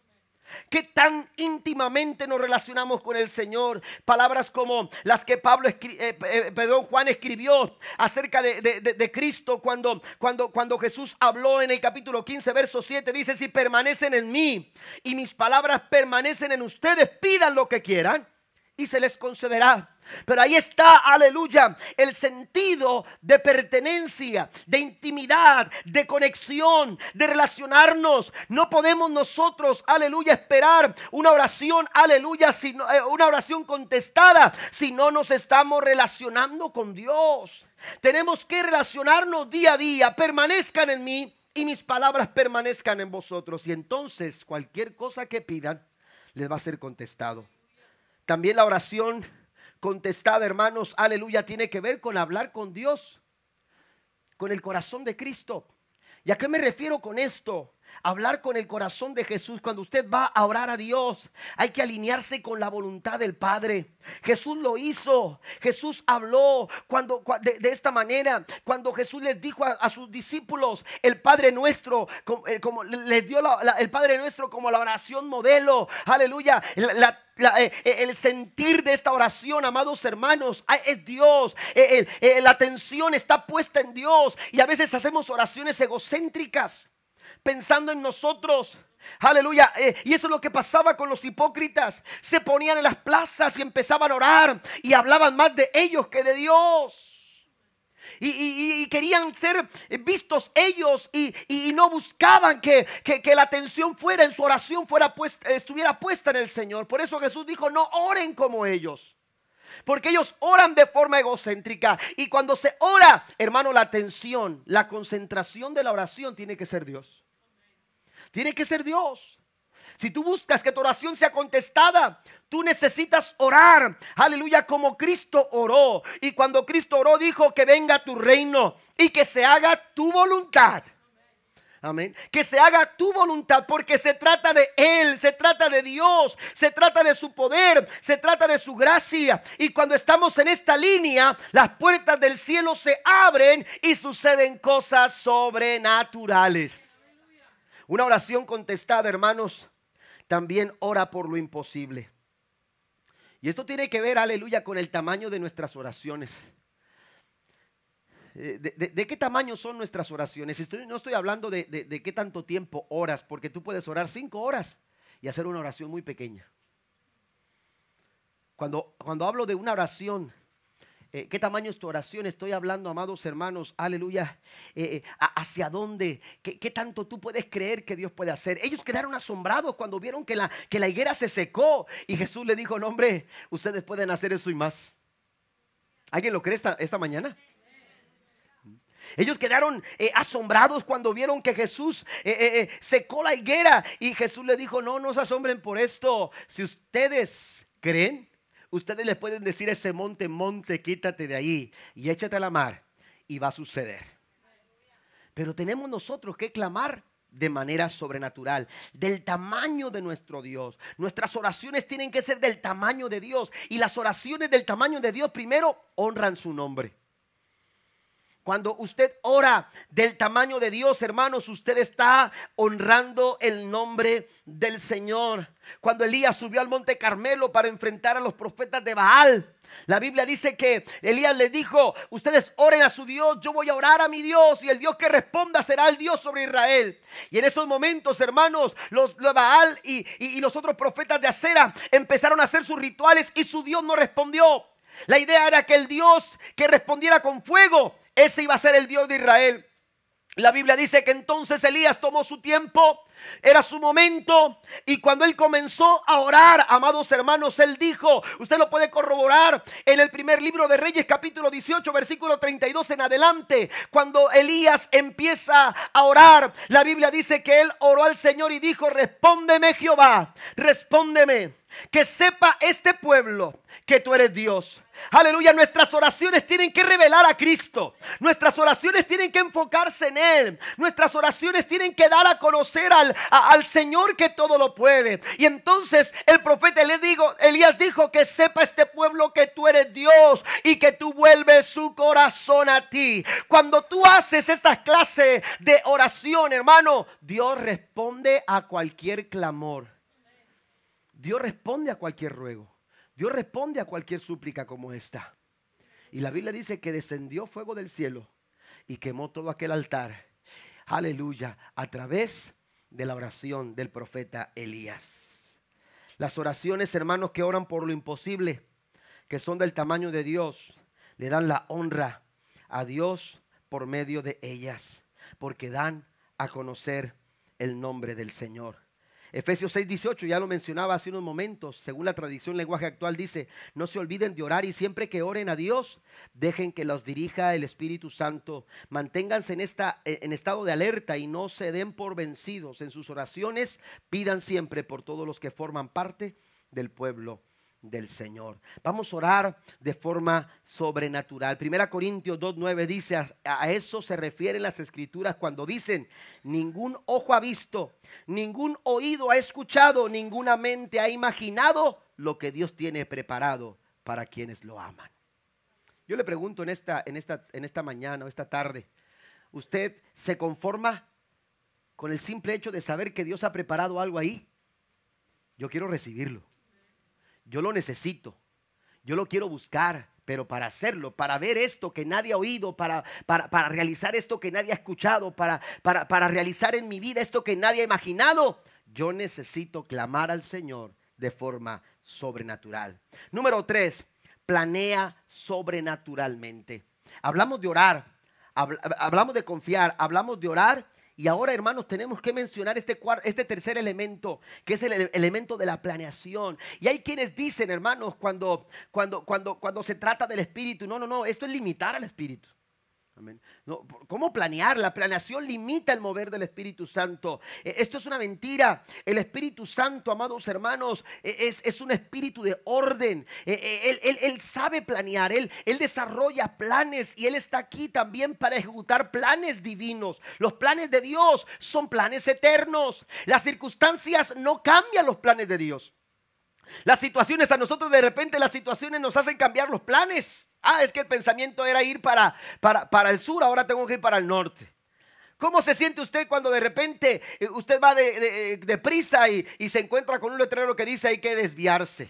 Que tan íntimamente nos relacionamos con el Señor. Palabras como las que Pablo, eh, eh, eh, Juan escribió acerca de, Cristo cuando, cuando, cuando Jesús habló en el capítulo 15, verso 7, dice, si permanecen en mí y mis palabras permanecen en ustedes, pidan lo que quieran y se les concederá. Pero ahí está, aleluya, el sentido de pertenencia, de intimidad, de conexión, de relacionarnos. No podemos nosotros, aleluya, esperar una oración, aleluya, sino, eh, una oración contestada si no nos estamos relacionando con Dios. Tenemos que relacionarnos día a día. Permanezcan en mí y mis palabras permanezcan en vosotros. Y entonces cualquier cosa que pidan les va a ser contestado. También la oración contestada, hermanos, aleluya, tiene que ver con hablar con Dios, con el corazón de Cristo. ¿Y a qué me refiero con esto? hablar con el corazón de Jesús. Cuando usted va a orar a Dios, hay que alinearse con la voluntad del Padre. Jesús lo hizo. Jesús habló cuando de, esta manera. Cuando Jesús les dijo a, sus discípulos, el Padre nuestro, eh, como, les dio el Padre nuestro como la oración modelo. Aleluya. Eh, eh, el sentir de esta oración, amados hermanos, ah, es Dios. la atención está puesta en Dios. Y a veces hacemos oraciones egocéntricas pensando en nosotros. Aleluya. Eh, y eso es lo que pasaba con los hipócritas. Se ponían en las plazas y empezaban a orar y hablaban más de ellos que de Dios. Y, querían ser vistos ellos y, no buscaban que, que, la atención fuera en su oración fuera estuviera puesta en el Señor. Por eso Jesús dijo, no oren como ellos. Porque ellos oran de forma egocéntrica. Y cuando se ora, hermano, la atención, la concentración de la oración tiene que ser Dios. Tiene que ser Dios. Si tú buscas que tu oración sea contestada, tú necesitas orar. Aleluya, como Cristo oró. Y cuando Cristo oró, dijo que venga tu reino y que se haga tu voluntad Amén. Que se haga tu voluntad porque se trata de Él, se trata de Dios, se trata de su poder, se trata de su gracia. Y cuando estamos en esta línea, las puertas del cielo se abren y suceden cosas sobrenaturales. Una oración contestada, hermanos, también ora por lo imposible. Y esto tiene que ver, aleluya, con el tamaño de nuestras oraciones. Eh, de, qué tamaño son nuestras oraciones. no estoy hablando de, qué tanto tiempo oras, porque tú puedes orar cinco horas y hacer una oración muy pequeña. Cuando, hablo de una oración, eh, qué tamaño es tu oración, estoy hablando, amados hermanos, aleluya, eh, hacia dónde, ¿Qué, tanto tú puedes creer que Dios puede hacer. Ellos quedaron asombrados cuando vieron que la, higuera se secó y Jesús le dijo, no hombre, ustedes pueden hacer eso y más. ¿Alguien lo cree esta, esta mañana? Ellos quedaron eh, asombrados cuando vieron que Jesús eh, eh, secó la higuera y Jesús le dijo, no, no se asombren por esto. Si ustedes creen, ustedes les pueden decir ese monte, monte, quítate de ahí y échate a la mar y va a suceder. Pero tenemos nosotros que clamar de manera sobrenatural, del tamaño de nuestro Dios. Nuestras oraciones tienen que ser del tamaño de Dios. Y las oraciones del tamaño de Dios primero honran su nombre. Cuando usted ora del tamaño de Dios, hermanos, usted está honrando el nombre del Señor. Cuando Elías subió al monte Carmelo para enfrentar a los profetas de Baal, la Biblia dice que Elías le dijo, ustedes oren a su Dios, yo voy a orar a mi Dios y el Dios que responda será el Dios sobre Israel. Y en esos momentos, hermanos, los Baal y, y los otros profetas de Acera empezaron a hacer sus rituales y su Dios no respondió. La idea era que el Dios que respondiera con fuego, ese iba a ser el Dios de Israel. La Biblia dice que entonces Elías tomó su tiempo, era su momento, y cuando él comenzó a orar, amados hermanos, él dijo, usted lo puede corroborar en el primer libro de Reyes capítulo 18, versículo 32 en adelante, cuando Elías empieza a orar, la Biblia dice que él oró al Señor y dijo, respóndeme Jehová, respóndeme. Que sepa este pueblo que tú eres Dios. Aleluya, nuestras oraciones tienen que revelar a Cristo. Nuestras oraciones tienen que enfocarse en Él. Nuestras oraciones tienen que dar a conocer al, Señor que todo lo puede. Y entonces el profeta le digo, Elías dijo que sepa este pueblo que tú eres Dios y que tú vuelves su corazón a ti. Cuando tú haces esta clase de oración, hermano, Dios responde a cualquier clamor. Dios responde a cualquier ruego. Dios responde a cualquier súplica como esta. Y la Biblia dice que descendió fuego del cielo y quemó todo aquel altar. Aleluya, a través de la oración del profeta Elías. Las oraciones, hermanos, que oran por lo imposible, que son del tamaño de Dios, le dan la honra a Dios por medio de ellas, porque dan a conocer el nombre del Señor. Efesios 6, 18, ya lo mencionaba hace unos momentos, según la tradición lenguaje actual dice, no se olviden de orar y siempre que oren a Dios, dejen que los dirija el Espíritu Santo. Manténganse en, esta, en estado de alerta y no se den por vencidos. En sus oraciones pidan siempre por todos los que forman parte del pueblo del Señor. Vamos a orar de forma sobrenatural. Primera Corintios 2.9 dice, a, eso se refieren las escrituras cuando dicen, ningún ojo ha visto, ningún oído ha escuchado, ninguna mente ha imaginado lo que Dios tiene preparado para quienes lo aman. Yo le pregunto en esta, en esta, en esta mañana o esta tarde, ¿usted se conforma con el simple hecho de saber que Dios ha preparado algo ahí? Yo quiero recibirlo. Yo lo necesito. Yo lo quiero buscar. Pero para hacerlo, para ver esto que nadie ha oído, para, para, para realizar esto que nadie ha escuchado, para, para, para realizar en mi vida esto que nadie ha imaginado, yo necesito clamar al Señor de forma sobrenatural. Número tres, planea sobrenaturalmente. Hablamos de orar, hablamos de confiar, hablamos de orar y ahora, hermanos, tenemos que mencionar este, este tercer elemento, que es el elemento de la planeación. Y hay quienes dicen, hermanos, cuando, cuando, cuando, cuando se trata del espíritu, no, no, no, esto es limitar al espíritu. ¿Cómo planear? La planeación limita el mover del Espíritu Santo. E, esto es una mentira. El Espíritu Santo, amados hermanos, e, es, un espíritu de orden. E, él, él sabe planear, él, desarrolla planes y Él está aquí también para ejecutar planes divinos. Los planes de Dios son planes eternos. Las circunstancias no cambian los planes de Dios. Las situaciones, a nosotros de repente las situaciones nos hacen cambiar los planes. Ah, es que el pensamiento era ir para, el sur, ahora tengo que ir para el norte. ¿Cómo se siente usted cuando de repente eh, usted va de, eh, prisa y, y, se encuentra con un letrero que dice hay que desviarse?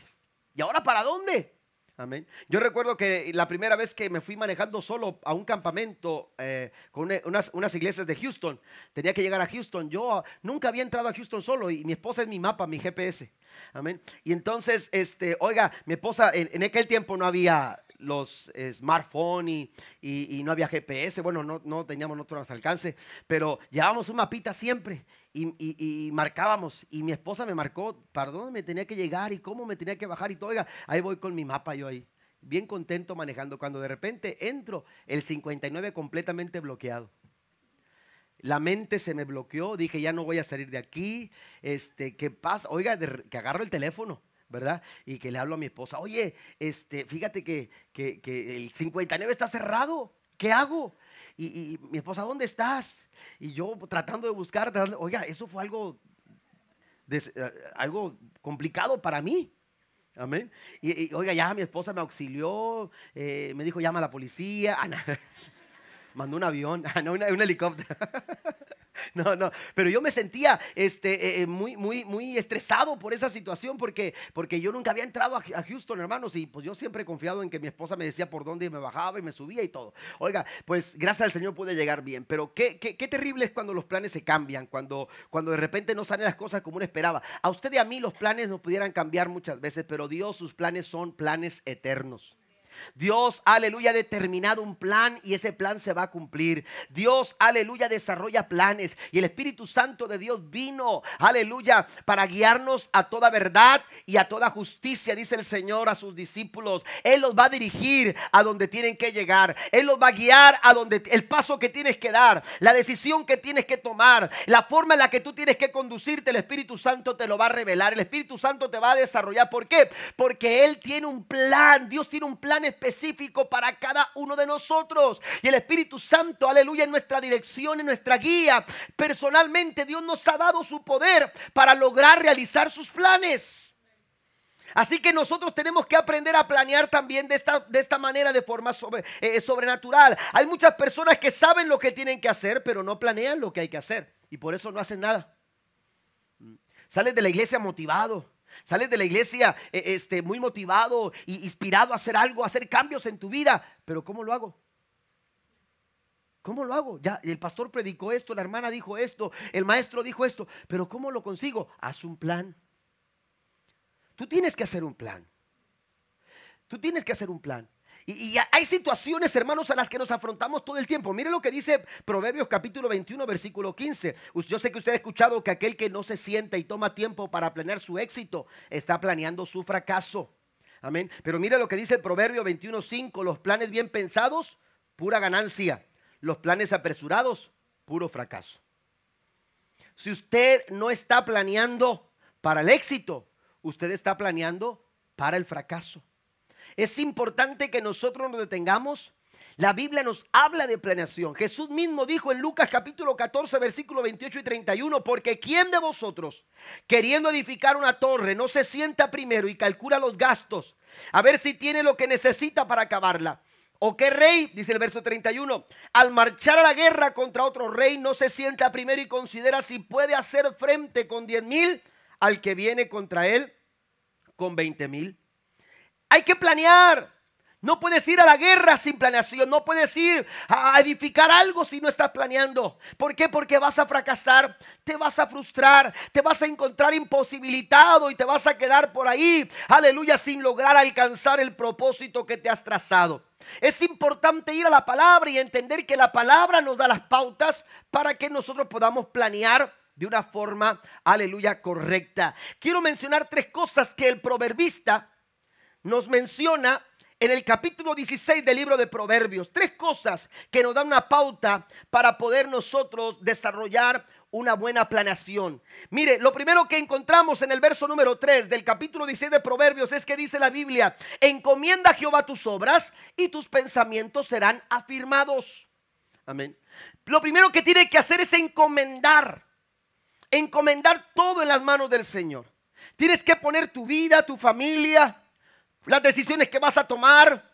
¿Y ahora para dónde? Yo recuerdo que la primera vez que me fui manejando solo a un campamento eh, con unas, iglesias de Houston, tenía que llegar a Houston. Yo nunca había entrado a Houston solo y mi esposa es mi mapa, mi GPS. Amén. Y entonces, este, oiga, mi esposa en, en aquel tiempo no había los smartphones y, no había GPS, bueno, no, teníamos nosotros alcance, pero llevábamos un mapita siempre y, marcábamos. Y mi esposa me marcó, ¿para dónde me tenía que llegar y cómo me tenía que bajar? Y todo, oiga, ahí voy con mi mapa yo ahí, bien contento manejando. Cuando de repente entro, el 59 completamente bloqueado. La mente se me bloqueó, dije, ya no voy a salir de aquí, este, ¿qué pasa? Oiga, que agarro el teléfono ¿verdad? Y que le hablo a mi esposa, oye, este, fíjate que, que, el 59 está cerrado, ¿qué hago? Y, mi esposa, ¿dónde estás? Y yo tratando de buscar, oiga, eso fue algo, eh, algo complicado para mí. Amén. Y, oiga, ya mi esposa me auxilió, eh, me dijo, llama a la policía, ah, mandó un avión, no, un helicóptero. No, no, pero yo me sentía este, eh, eh, muy, muy, muy estresado por esa situación porque, porque yo nunca había entrado a, Houston, hermanos, y pues yo siempre he confiado en que mi esposa me decía por dónde me bajaba y me subía y todo. Oiga, pues gracias al Señor pude llegar bien, pero qué, qué, terrible es cuando los planes se cambian, cuando, cuando de repente no salen las cosas como uno esperaba. A usted y a mí los planes no pudieran cambiar muchas veces, pero Dios, sus planes son planes eternos. Dios, aleluya, ha determinado un plan y ese plan se va a cumplir. Dios, aleluya, desarrolla planes y el Espíritu Santo de Dios vino, aleluya, para guiarnos a toda verdad y a toda justicia, dice el Señor a sus discípulos. Él los va a dirigir a donde tienen que llegar. Él los va a guiar a donde el paso que tienes que dar, la decisión que tienes que tomar, la forma en la que tú tienes que conducirte, el Espíritu Santo te lo va a revelar. El Espíritu Santo te va a desarrollar. ¿Por qué? Porque Él tiene un plan. Dios tiene un plan específico para cada uno de nosotros. Y el Espíritu Santo, aleluya, en nuestra dirección, en nuestra guía. Personalmente Dios nos ha dado su poder para lograr realizar sus planes. Así que nosotros tenemos que aprender a planear también de esta, de esta manera, de forma eh, sobrenatural. Hay muchas personas que saben lo que tienen que hacer, pero no planean lo que hay que hacer. Y por eso no hacen nada. Sales de la iglesia motivado, Sales de la iglesia e, este, muy motivado, inspirado a hacer algo, a hacer cambios en tu vida. Pero ¿cómo lo hago? ¿Cómo lo hago? Ya el pastor predicó esto, la hermana dijo esto, el maestro dijo esto, pero ¿cómo lo consigo? Haz un plan. Tú tienes que hacer un plan. Tú tienes que hacer un plan. Y, hay situaciones, hermanos, a las que nos afrontamos todo el tiempo. Mire lo que dice Proverbios capítulo 21, versículo 15. Yo sé que usted ha escuchado que aquel que no se sienta y toma tiempo para planear su éxito, está planeando su fracaso. Amén. Pero mire lo que dice el Proverbio 21, 5. Los planes bien pensados, pura ganancia. Los planes apresurados, puro fracaso. Si usted no está planeando para el éxito, usted está planeando para el fracaso. Es importante que nosotros nos detengamos. La Biblia nos habla de planeación. Jesús mismo dijo en Lucas capítulo 14, versículo 28 y 31, porque ¿quién de vosotros, queriendo edificar una torre, no se sienta primero y calcula los gastos, a ver si tiene lo que necesita para acabarla? ¿O qué rey, dice el verso 31, al marchar a la guerra contra otro rey, no se sienta primero y considera si puede hacer frente con 10 mil al que viene contra él con 20 mil? Hay que planear. No puedes ir a la guerra sin planeación. No puedes ir a edificar algo si no estás planeando. ¿Por qué? Porque vas a fracasar, te vas a frustrar, te vas a encontrar imposibilitado y te vas a quedar por ahí, aleluya, sin lograr alcanzar el propósito que te has trazado. Es importante ir a la palabra y entender que la palabra nos da las pautas para que nosotros podamos planear de una forma, aleluya, correcta. Quiero mencionar tres cosas que el proverbista nos menciona en el capítulo 16 del libro de Proverbios tres cosas que nos dan una pauta para poder nosotros desarrollar una buena planeación Mire, lo primero que encontramos en el verso número 3 del capítulo 16 de Proverbios es que dice la Biblia, encomienda a Jehová tus obras y tus pensamientos serán afirmados. Amén. Lo primero que tiene que hacer es encomendar, encomendar todo en las manos del Señor. Tienes que poner tu vida, tu familia, las decisiones que vas a tomar.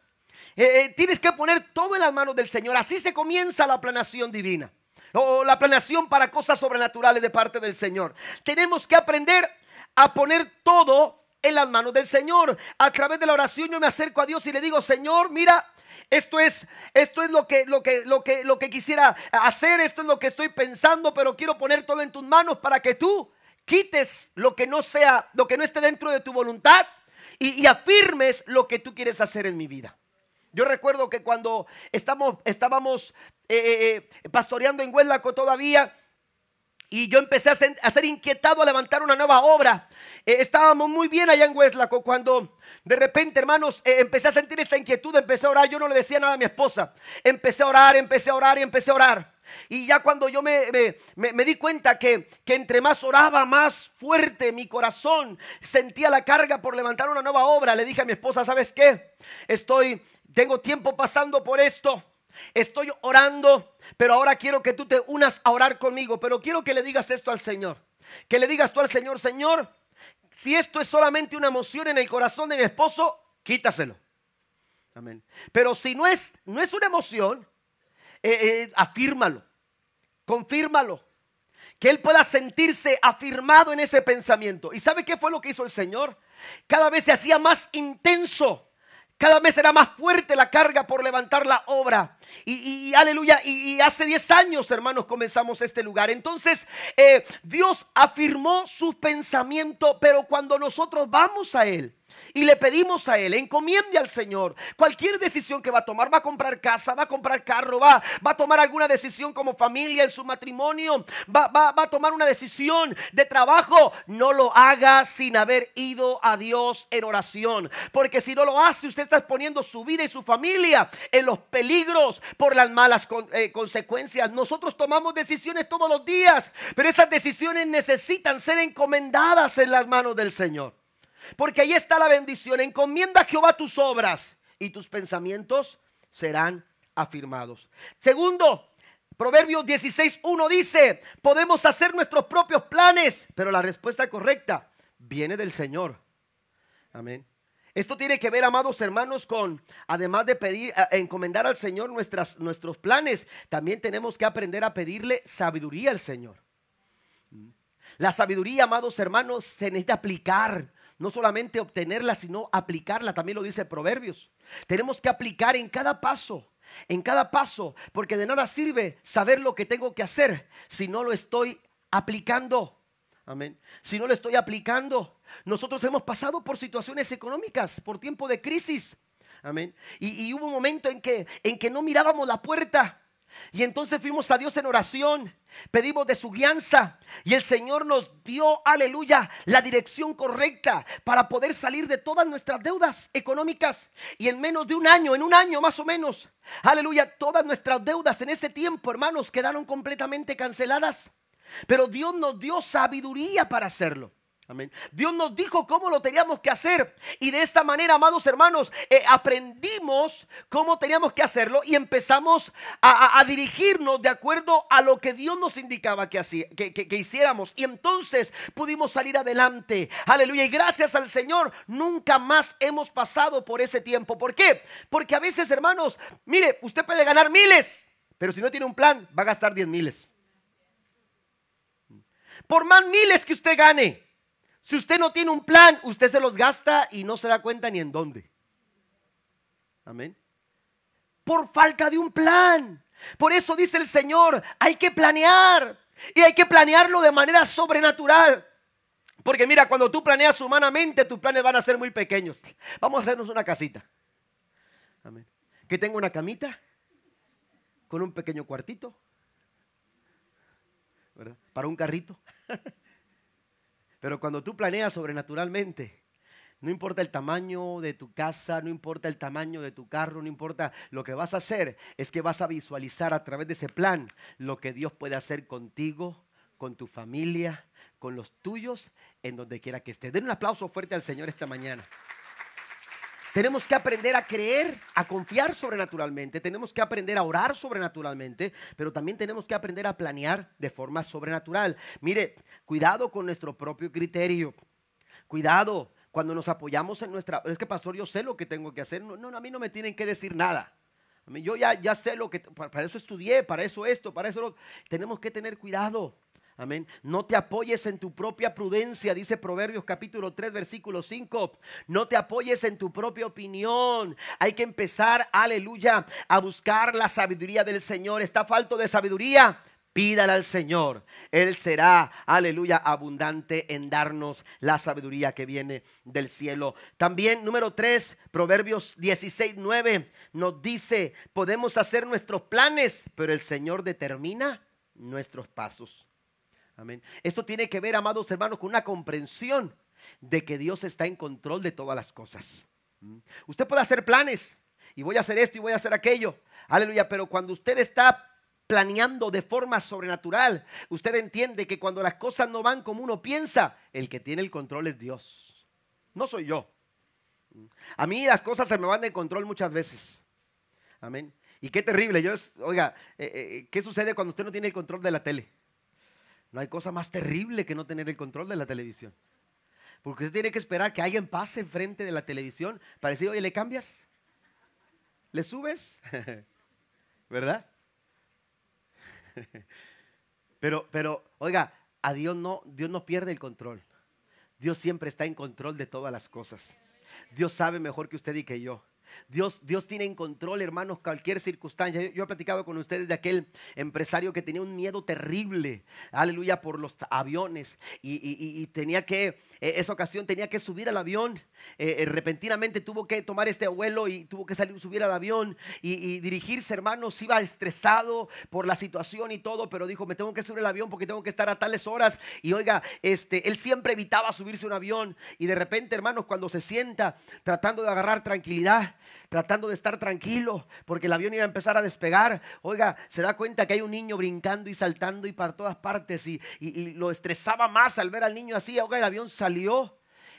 Eh, eh, tienes que poner todo en las manos del Señor. Así se comienza la planación divina. O la planación para cosas sobrenaturales de parte del Señor. Tenemos que aprender a poner todo en las manos del Señor. A través de la oración yo me acerco a Dios y le digo, Señor, mira, esto es, esto es lo que, lo que, lo que, lo que quisiera hacer, esto es lo que estoy pensando, pero quiero poner todo en tus manos para que tú quites lo que no sea, lo que no esté dentro de tu voluntad y, afirmes lo que tú quieres hacer en mi vida. Yo recuerdo que cuando estábamos eh, eh, eh, pastoreando en Hueslaco todavía, y yo empecé a ser, inquietado a levantar una nueva obra. estábamos muy bien allá en Hueslaco cuando de repente, hermanos, empecé a sentir esta inquietud, empecé a orar. Yo no le decía nada a mi esposa. Empecé a orar, empecé a orar y empecé a orar. Y ya cuando yo me, di cuenta que, entre más oraba, más fuerte mi corazón sentía la carga por levantar una nueva obra, le dije a mi esposa, ¿sabes qué? Estoy, tengo tiempo pasando por esto, estoy orando, pero ahora quiero que tú te unas a orar conmigo, pero quiero que le digas esto al Señor, que le digas tú al Señor, Señor, si esto es solamente una emoción en el corazón de mi esposo, quítaselo. Amén. Pero si no es, no es una emoción, eh, eh, afírmalo, confírmalo. Que él pueda sentirse afirmado en ese pensamiento. ¿Y sabe qué fue lo que hizo el Señor? Cada vez se hacía más intenso. Cada vez era más fuerte la carga por levantar la obra. Y, aleluya, y, hace 10 años, hermanos, comenzamos este lugar. Entonces, eh, Dios afirmó su pensamiento, pero cuando nosotros vamos a Él, y le pedimos a Él, encomiende al Señor cualquier decisión que va a tomar, va a comprar casa, va a comprar carro, va, va a tomar alguna decisión como familia en su matrimonio, va, a tomar una decisión de trabajo, no lo haga sin haber ido a Dios en oración, porque si no lo hace usted está exponiendo su vida y su familia en los peligros por las malas eh, consecuencias. Nosotros tomamos decisiones todos los días, pero esas decisiones necesitan ser encomendadas en las manos del Señor. Porque ahí está la bendición. Encomienda a Jehová tus obras y tus pensamientos serán afirmados. Segundo, Proverbios 16.1 dice, podemos hacer nuestros propios planes, pero la respuesta correcta viene del Señor. Amén. Esto tiene que ver, amados hermanos, con, además de pedir, encomendar al Señor nuestras, nuestros planes, también tenemos que aprender a pedirle sabiduría al Señor. La sabiduría, amados hermanos, se necesita aplicar no solamente obtenerla, sino aplicarla, también lo dice Proverbios. Tenemos que aplicar en cada paso, en cada paso, porque de nada sirve saber lo que tengo que hacer si no lo estoy aplicando. Amén. Si no lo estoy aplicando, nosotros hemos pasado por situaciones económicas, por tiempo de crisis. Amén. Y, y hubo un momento en que, en que no mirábamos la puerta. Y entonces fuimos a Dios en oración, pedimos de su guianza y el Señor nos dio, aleluya, la dirección correcta para poder salir de todas nuestras deudas económicas. Y en menos de un año, en un año más o menos, aleluya, todas nuestras deudas en ese tiempo, hermanos, quedaron completamente canceladas. Pero Dios nos dio sabiduría para hacerlo. Dios nos dijo cómo lo teníamos que hacer. Y de esta manera, amados hermanos, eh, aprendimos cómo teníamos que hacerlo y empezamos a, dirigirnos de acuerdo a lo que Dios nos indicaba que, así que, hiciéramos. Y entonces pudimos salir adelante. Aleluya. Y gracias al Señor, nunca más hemos pasado por ese tiempo. ¿Por qué? Porque a veces, hermanos, mire, usted puede ganar miles, pero si no tiene un plan, va a gastar diez miles. Por más miles que usted gane. Si usted no tiene un plan, usted se los gasta y no se da cuenta ni en dónde. Amén. Por falta de un plan. Por eso dice el Señor, hay que planear. Y hay que planearlo de manera sobrenatural. Porque mira, cuando tú planeas humanamente, tus planes van a ser muy pequeños. Vamos a hacernos una casita. Amén. Que tenga una camita con un pequeño cuartito. ¿Verdad? Para un carrito. Pero cuando tú planeas sobrenaturalmente, no importa el tamaño de tu casa, no importa el tamaño de tu carro, no importa lo que vas a hacer, es que vas a visualizar a través de ese plan lo que Dios puede hacer contigo, con tu familia, con los tuyos, en donde quiera que estés. Den un aplauso fuerte al Señor esta mañana. Tenemos que aprender a creer, a confiar sobrenaturalmente, tenemos que aprender a orar sobrenaturalmente, pero también tenemos que aprender a planear de forma sobrenatural. Mire, cuidado con nuestro propio criterio, cuidado cuando nos apoyamos en nuestra... Es que, pastor, yo sé lo que tengo que hacer, no, no a mí no me tienen que decir nada. Yo ya, ya sé lo que... Para eso estudié, para eso esto, para eso lo... Tenemos que tener cuidado Amén. No te apoyes en tu propia prudencia, dice Proverbios capítulo 3, versículo 5. No te apoyes en tu propia opinión. Hay que empezar, aleluya, a buscar la sabiduría del Señor. Está falto de sabiduría. Pídala al Señor. Él será, aleluya, abundante en darnos la sabiduría que viene del cielo. También, número 3, Proverbios 16, 9, nos dice, podemos hacer nuestros planes, pero el Señor determina nuestros pasos. Amén. Esto tiene que ver, amados hermanos, con una comprensión de que Dios está en control de todas las cosas. Mm. Usted puede hacer planes y voy a hacer esto y voy a hacer aquello. Aleluya, pero cuando usted está planeando de forma sobrenatural, usted entiende que cuando las cosas no van como uno piensa, el que tiene el control es Dios. No soy yo. Mm. A mí las cosas se me van de control muchas veces. Amén. Y qué terrible. Yo, oiga, eh, eh, ¿qué sucede cuando usted no tiene el control de la tele? No hay cosa más terrible que no tener el control de la televisión. Porque usted tiene que esperar que alguien pase enfrente de la televisión para decir, oye, ¿le cambias? ¿Le subes? ¿Verdad? pero, pero, oiga, a Dios no, Dios no pierde el control. Dios siempre está en control de todas las cosas. Dios sabe mejor que usted y que yo. Dios, Dios tiene en control, hermanos, cualquier circunstancia. Yo, he platicado con ustedes de aquel empresario que tenía un miedo terrible, aleluya, por los aviones. Y, y tenía que, e, esa ocasión tenía que subir al avión eh, eh, repentinamente tuvo que tomar este abuelo y tuvo que salir, subir al avión y, dirigirse, hermanos. Iba estresado por la situación y todo, pero dijo, me tengo que subir al avión porque tengo que estar a tales horas. Y oiga, este, él siempre evitaba subirse a un avión. Y de repente, hermanos, cuando se sienta tratando de agarrar tranquilidad, tratando de estar tranquilo, porque el avión iba a empezar a despegar, oiga, se da cuenta que hay un niño brincando y saltando y para todas partes y, y lo estresaba más al ver al niño así. Oiga, el avión salió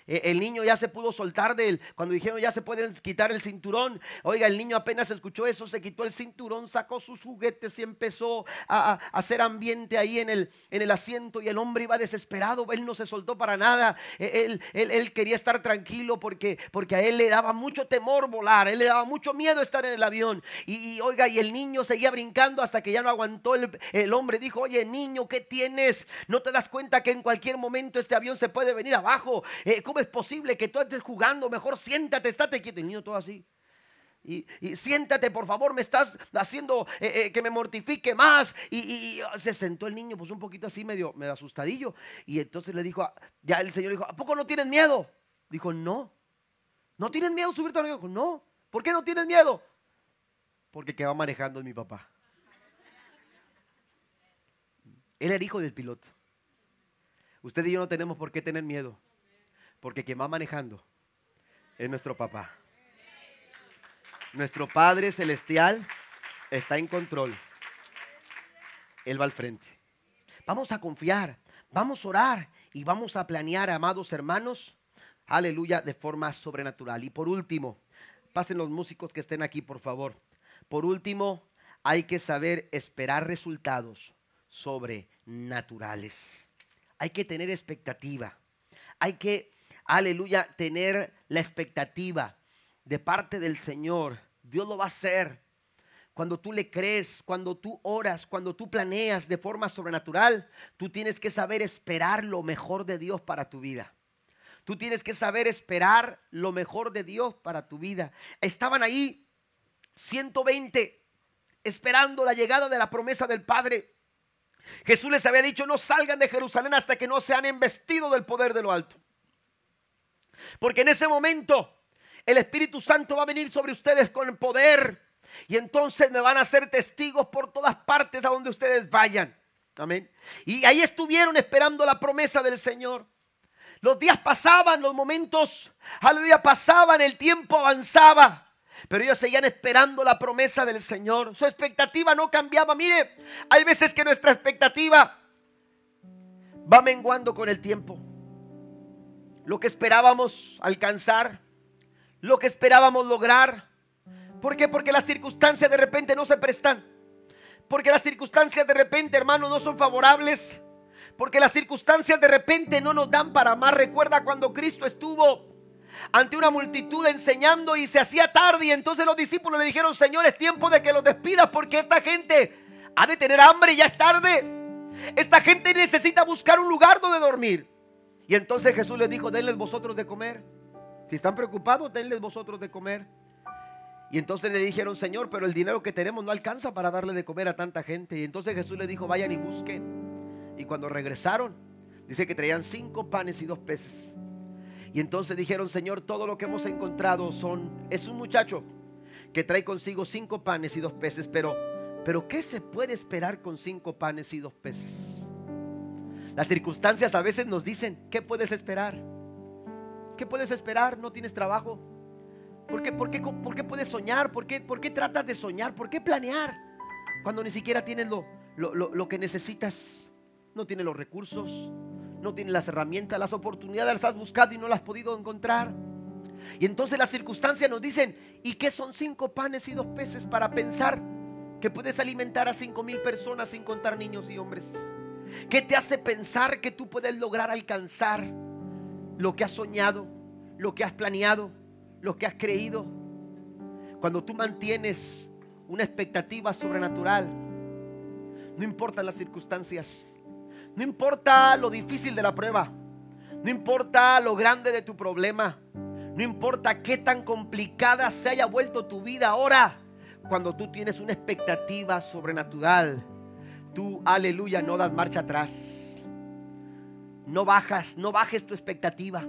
eh, el niño ya se pudo soltar de él. Cuando dijeron ya se pueden quitar el cinturón, oiga, el niño apenas escuchó eso, se quitó el cinturón, sacó sus juguetes y empezó a, hacer ambiente ahí en el, en el asiento. Y el hombre iba desesperado, él no se soltó para nada. E, él, él, quería estar tranquilo porque, porque a él le daba mucho temor volar, él le daba mucho miedo estar en el avión. Y, oiga, y el niño seguía brincando hasta que ya no aguantó. El, hombre dijo, oye, niño, ¿qué tienes? ¿No te das cuenta que en cualquier momento este avión se puede venir abajo? Eh, es posible que tú estés jugando? Mejor siéntate, estate quieto. El niño todo así. Y, siéntate, por favor, me estás haciendo eh, eh, que me mortifique más. Y, ah, se sentó el niño, pues un poquito así, medio, medio asustadillo. Y entonces le dijo, ya el Señor dijo, ¿a poco no tienes miedo? Dijo, no. ¿No tienes miedo subirte al avión? no. ¿Por qué no tienes miedo? Porque que va manejando mi papá. Él Era el hijo del piloto. Usted y yo no tenemos por qué tener miedo. Porque quien va manejando es nuestro papá. Nuestro Padre Celestial está en control. Él va al frente. Vamos a confiar, vamos a orar y vamos a planear, amados hermanos, aleluya, de forma sobrenatural. Y por último, pasen los músicos que estén aquí, por favor. Por último, hay que saber esperar resultados sobrenaturales. Hay que tener expectativa. Hay que aleluya, tener la expectativa de parte del Señor. Dios lo va a hacer. Cuando tú le crees, cuando tú oras, cuando tú planeas de forma sobrenatural, tú tienes que saber esperar lo mejor de Dios para tu vida. Tú tienes que saber esperar lo mejor de Dios para tu vida. Estaban ahí 120 esperando la llegada de la promesa del Padre. Jesús les había dicho, no salgan de Jerusalén hasta que no sean han embestido del poder de lo alto. Porque en ese momento el Espíritu Santo va a venir sobre ustedes con el poder. Y entonces me van a ser testigos por todas partes a donde ustedes vayan. Amén. Y ahí estuvieron esperando la promesa del Señor. Los días pasaban, los momentos, aleluya, pasaban, el tiempo avanzaba. Pero ellos seguían esperando la promesa del Señor. Su expectativa no cambiaba. Mire, hay veces que nuestra expectativa va menguando con el tiempo lo que esperábamos alcanzar, lo que esperábamos lograr. ¿Por qué? Porque las circunstancias de repente no se prestan. Porque las circunstancias de repente, hermano, no son favorables. Porque las circunstancias de repente no nos dan para más. Recuerda cuando Cristo estuvo ante una multitud enseñando y se hacía tarde y entonces los discípulos le dijeron, Señor, es tiempo de que los despidas porque esta gente ha de tener hambre, y ya es tarde. Esta gente necesita buscar un lugar donde dormir. Y entonces Jesús les dijo, denles vosotros de comer. Si están preocupados, denles vosotros de comer. Y entonces le dijeron, Señor, pero el dinero que tenemos no alcanza para darle de comer a tanta gente. Y entonces Jesús le dijo, vayan y busquen. Y cuando regresaron, dice que traían cinco panes y dos peces. Y entonces dijeron, Señor, todo lo que hemos encontrado son, es un muchacho que trae consigo cinco panes y dos peces, pero, pero ¿qué se puede esperar con cinco panes y dos peces? Las circunstancias a veces nos dicen, ¿qué puedes esperar? ¿Qué puedes esperar? ¿No tienes trabajo? ¿Por qué, por qué, por puedes soñar? ¿Por qué, ¿Por qué tratas de soñar? ¿Por qué planear? Cuando ni siquiera tienes lo, que necesitas. No tienes los recursos. No tienes las herramientas. Las oportunidades las has buscado y no las has podido encontrar. Y entonces las circunstancias nos dicen, ¿y qué son cinco panes y dos peces para pensar que puedes alimentar a cinco mil personas sin contar niños y hombres? ¿Qué te hace pensar que tú puedes lograr alcanzar lo que has soñado, lo que has planeado, lo que has creído? Cuando tú mantienes una expectativa sobrenatural, no importan las circunstancias, no importa lo difícil de la prueba, no importa lo grande de tu problema, no importa qué tan complicada se haya vuelto tu vida ahora, cuando tú tienes una expectativa sobrenatural tú, aleluya, no das marcha atrás. No bajas, no bajes tu expectativa.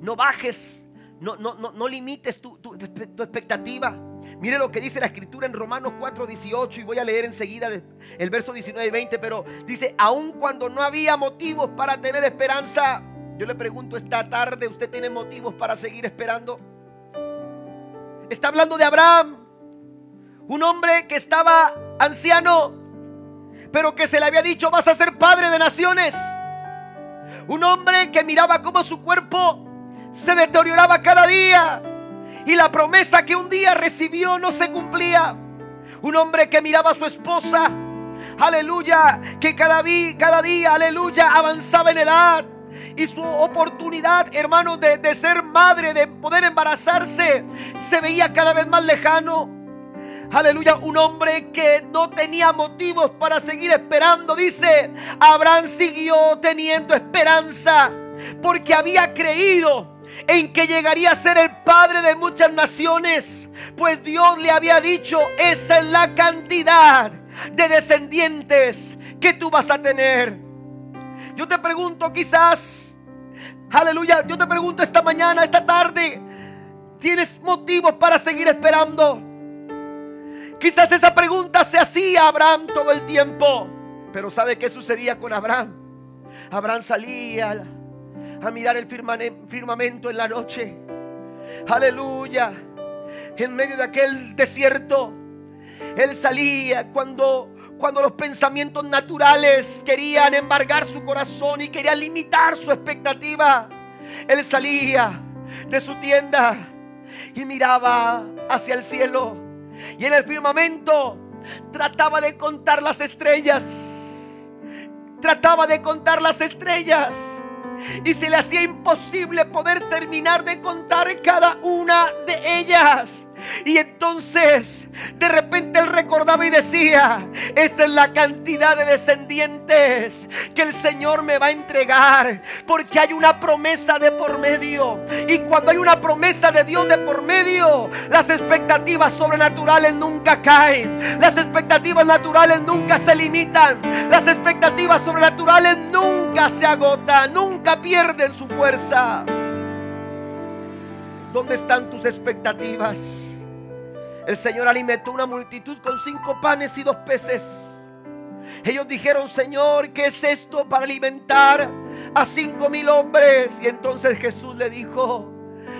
No bajes, no, no, limites tu, tu, expectativa. Mire lo que dice la escritura en Romanos 4.18 y voy a leer enseguida el verso 19 y 20, pero dice, aun cuando no había motivos para tener esperanza, yo le pregunto esta tarde, ¿usted tiene motivos para seguir esperando? Está hablando de Abraham, un hombre que estaba anciano, pero que se le había dicho, vas a ser padre de naciones. Un hombre que miraba cómo su cuerpo se deterioraba cada día y la promesa que un día recibió no se cumplía. Un hombre que miraba a su esposa, aleluya, que cada, cada día, aleluya, avanzaba en edad. Y su oportunidad, hermano, de, de ser madre, de poder embarazarse, se veía cada vez más lejano. Aleluya, un hombre que no tenía motivos para seguir esperando. Dice, Abraham siguió teniendo esperanza porque había creído en que llegaría a ser el padre de muchas naciones. Pues Dios le había dicho, esa es la cantidad de descendientes que tú vas a tener. Yo te pregunto quizás, aleluya, yo te pregunto esta mañana, esta tarde, ¿tienes motivos para seguir esperando? Quizás esa pregunta se hacía Abraham todo el tiempo. Pero ¿sabe qué sucedía con Abraham? Abraham salía a mirar el firmamento en la noche. Aleluya. En medio de aquel desierto. Él salía cuando cuando los pensamientos naturales querían embargar su corazón y querían limitar su expectativa. Él salía de su tienda y miraba hacia el cielo y en el firmamento trataba de contar las estrellas. Trataba de contar las estrellas. Y se le hacía imposible poder terminar de contar cada una de ellas. Y entonces, de repente él recordaba y decía, esta es la cantidad de descendientes que el Señor me va a entregar, porque hay una promesa de por medio. Y cuando hay una promesa de Dios de por medio, las expectativas sobrenaturales nunca caen, las expectativas naturales nunca se limitan, las expectativas sobrenaturales nunca se agotan, nunca pierden su fuerza. ¿Dónde están tus expectativas? El Señor alimentó una multitud con cinco panes y dos peces. Ellos dijeron, Señor, ¿qué es esto para alimentar a cinco mil hombres? Y entonces Jesús le dijo,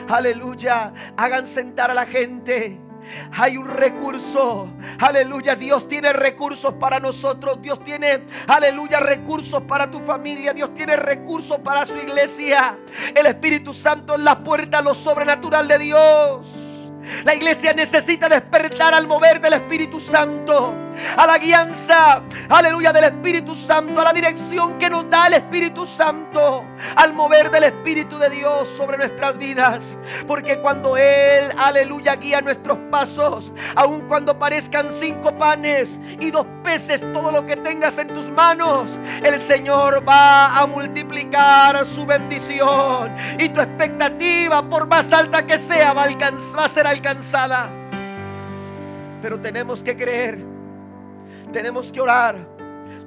aleluya, hagan sentar a la gente. Hay un recurso. Aleluya. Dios tiene recursos para nosotros. Dios tiene, aleluya, recursos para tu familia. Dios tiene recursos para su iglesia. El Espíritu Santo es la puerta a lo sobrenatural de Dios. La iglesia necesita despertar al mover del Espíritu Santo, a la guianza, aleluya, del Espíritu Santo, a la dirección que nos da el Espíritu Santo, al mover del Espíritu de Dios sobre nuestras vidas. Porque cuando Él, aleluya, guía nuestros pasos, aun cuando parezcan cinco panes y dos peces, todo lo que tengas en tus manos, el Señor va a multiplicar su bendición. Y tu expectativa, por más alta que sea, va a, va a ser alcanzada. Pero tenemos que creer, tenemos que orar,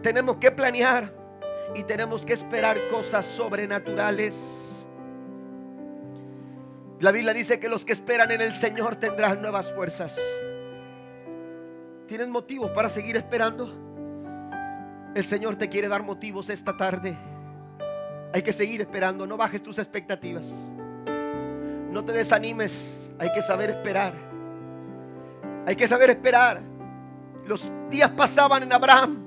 tenemos que planear y tenemos que esperar cosas sobrenaturales. La Biblia dice que los que esperan en el Señor tendrán nuevas fuerzas. ¿Tienes motivos para seguir esperando? El Señor te quiere dar motivos esta tarde. Hay que seguir esperando, no bajes tus expectativas. No te desanimes, hay que saber esperar. Hay que saber esperar. Los días pasaban en Abraham,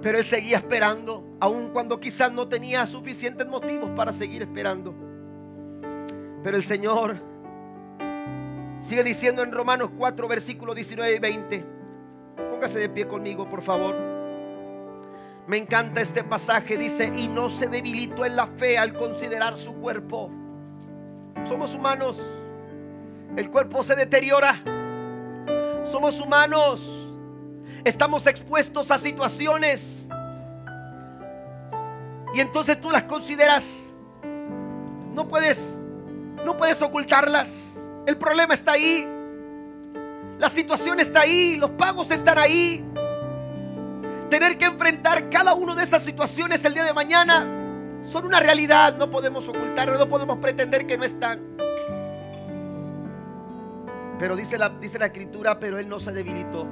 pero él seguía esperando, aun cuando quizás no tenía suficientes motivos para seguir esperando. Pero el Señor sigue diciendo en Romanos 4, versículos 19 y 20. Póngase de pie conmigo, por favor. Me encanta este pasaje, dice, y no se debilitó en la fe al considerar su cuerpo. Somos humanos, el cuerpo se deteriora, somos humanos, estamos expuestos a situaciones y entonces tú las consideras, no puedes, no puedes ocultarlas, el problema está ahí, la situación está ahí, los pagos están ahí, tener que enfrentar cada una de esas situaciones el día de mañana son una realidad, no podemos ocultar no podemos pretender que no están. Pero dice la, dice la escritura, pero él no se debilitó.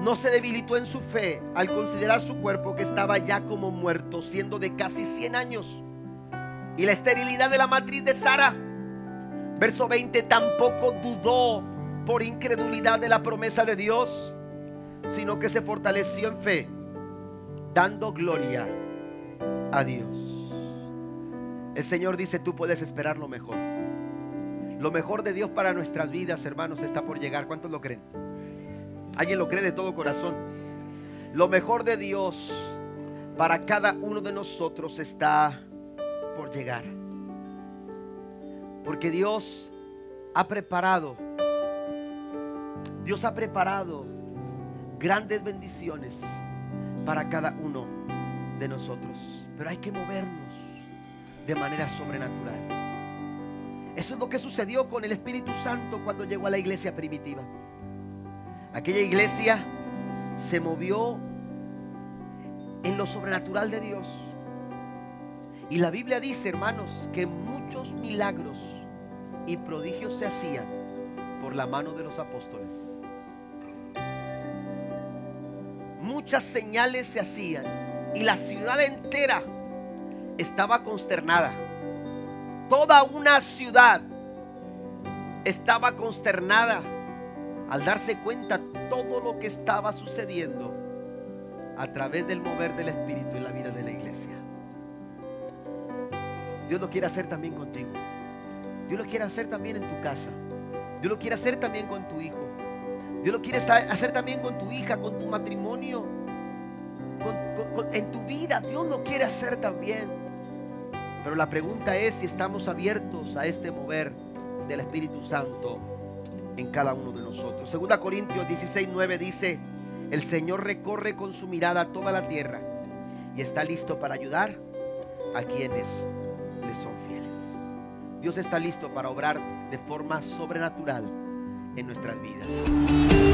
No se debilitó en su fe al considerar su cuerpo que estaba ya como muerto, siendo de casi 100 años. Y la esterilidad de la matriz de Sara. Verso 20, tampoco dudó por incredulidad de la promesa de Dios sino que se fortaleció en fe, dando gloria a Dios. El Señor dice, tú puedes esperar lo mejor. Lo mejor de Dios para nuestras vidas, hermanos, está por llegar. ¿Cuántos lo creen? ¿Alguien lo cree de todo corazón? Lo mejor de Dios para cada uno de nosotros está por llegar. Porque Dios ha preparado. Dios ha preparado grandes bendiciones para cada uno de nosotros. Pero hay que movernos de manera sobrenatural. Eso es lo que sucedió con el Espíritu Santo cuando llegó a la iglesia primitiva. Aquella iglesia se movió en lo sobrenatural de Dios. Y la Biblia dice, hermanos, que muchos milagros y prodigios se hacían por la mano de los apóstoles. muchas señales se hacían y la ciudad entera estaba consternada. Toda una ciudad estaba consternada al darse cuenta todo lo que estaba sucediendo a través del mover del Espíritu en la vida de la iglesia. Dios lo quiere hacer también contigo. Dios lo quiere hacer también en tu casa. Dios lo quiere hacer también con tu hijo. Dios lo quiere hacer también con tu hija, con tu matrimonio, en tu vida. Dios lo quiere hacer también. Pero la pregunta es si estamos abiertos a este mover del Espíritu Santo en cada uno de nosotros. Segunda Corintios 16, 9 dice, el Señor recorre con su mirada toda la tierra y está listo para ayudar a quienes le son fieles. Dios está listo para obrar de forma sobrenatural en nuestras vidas.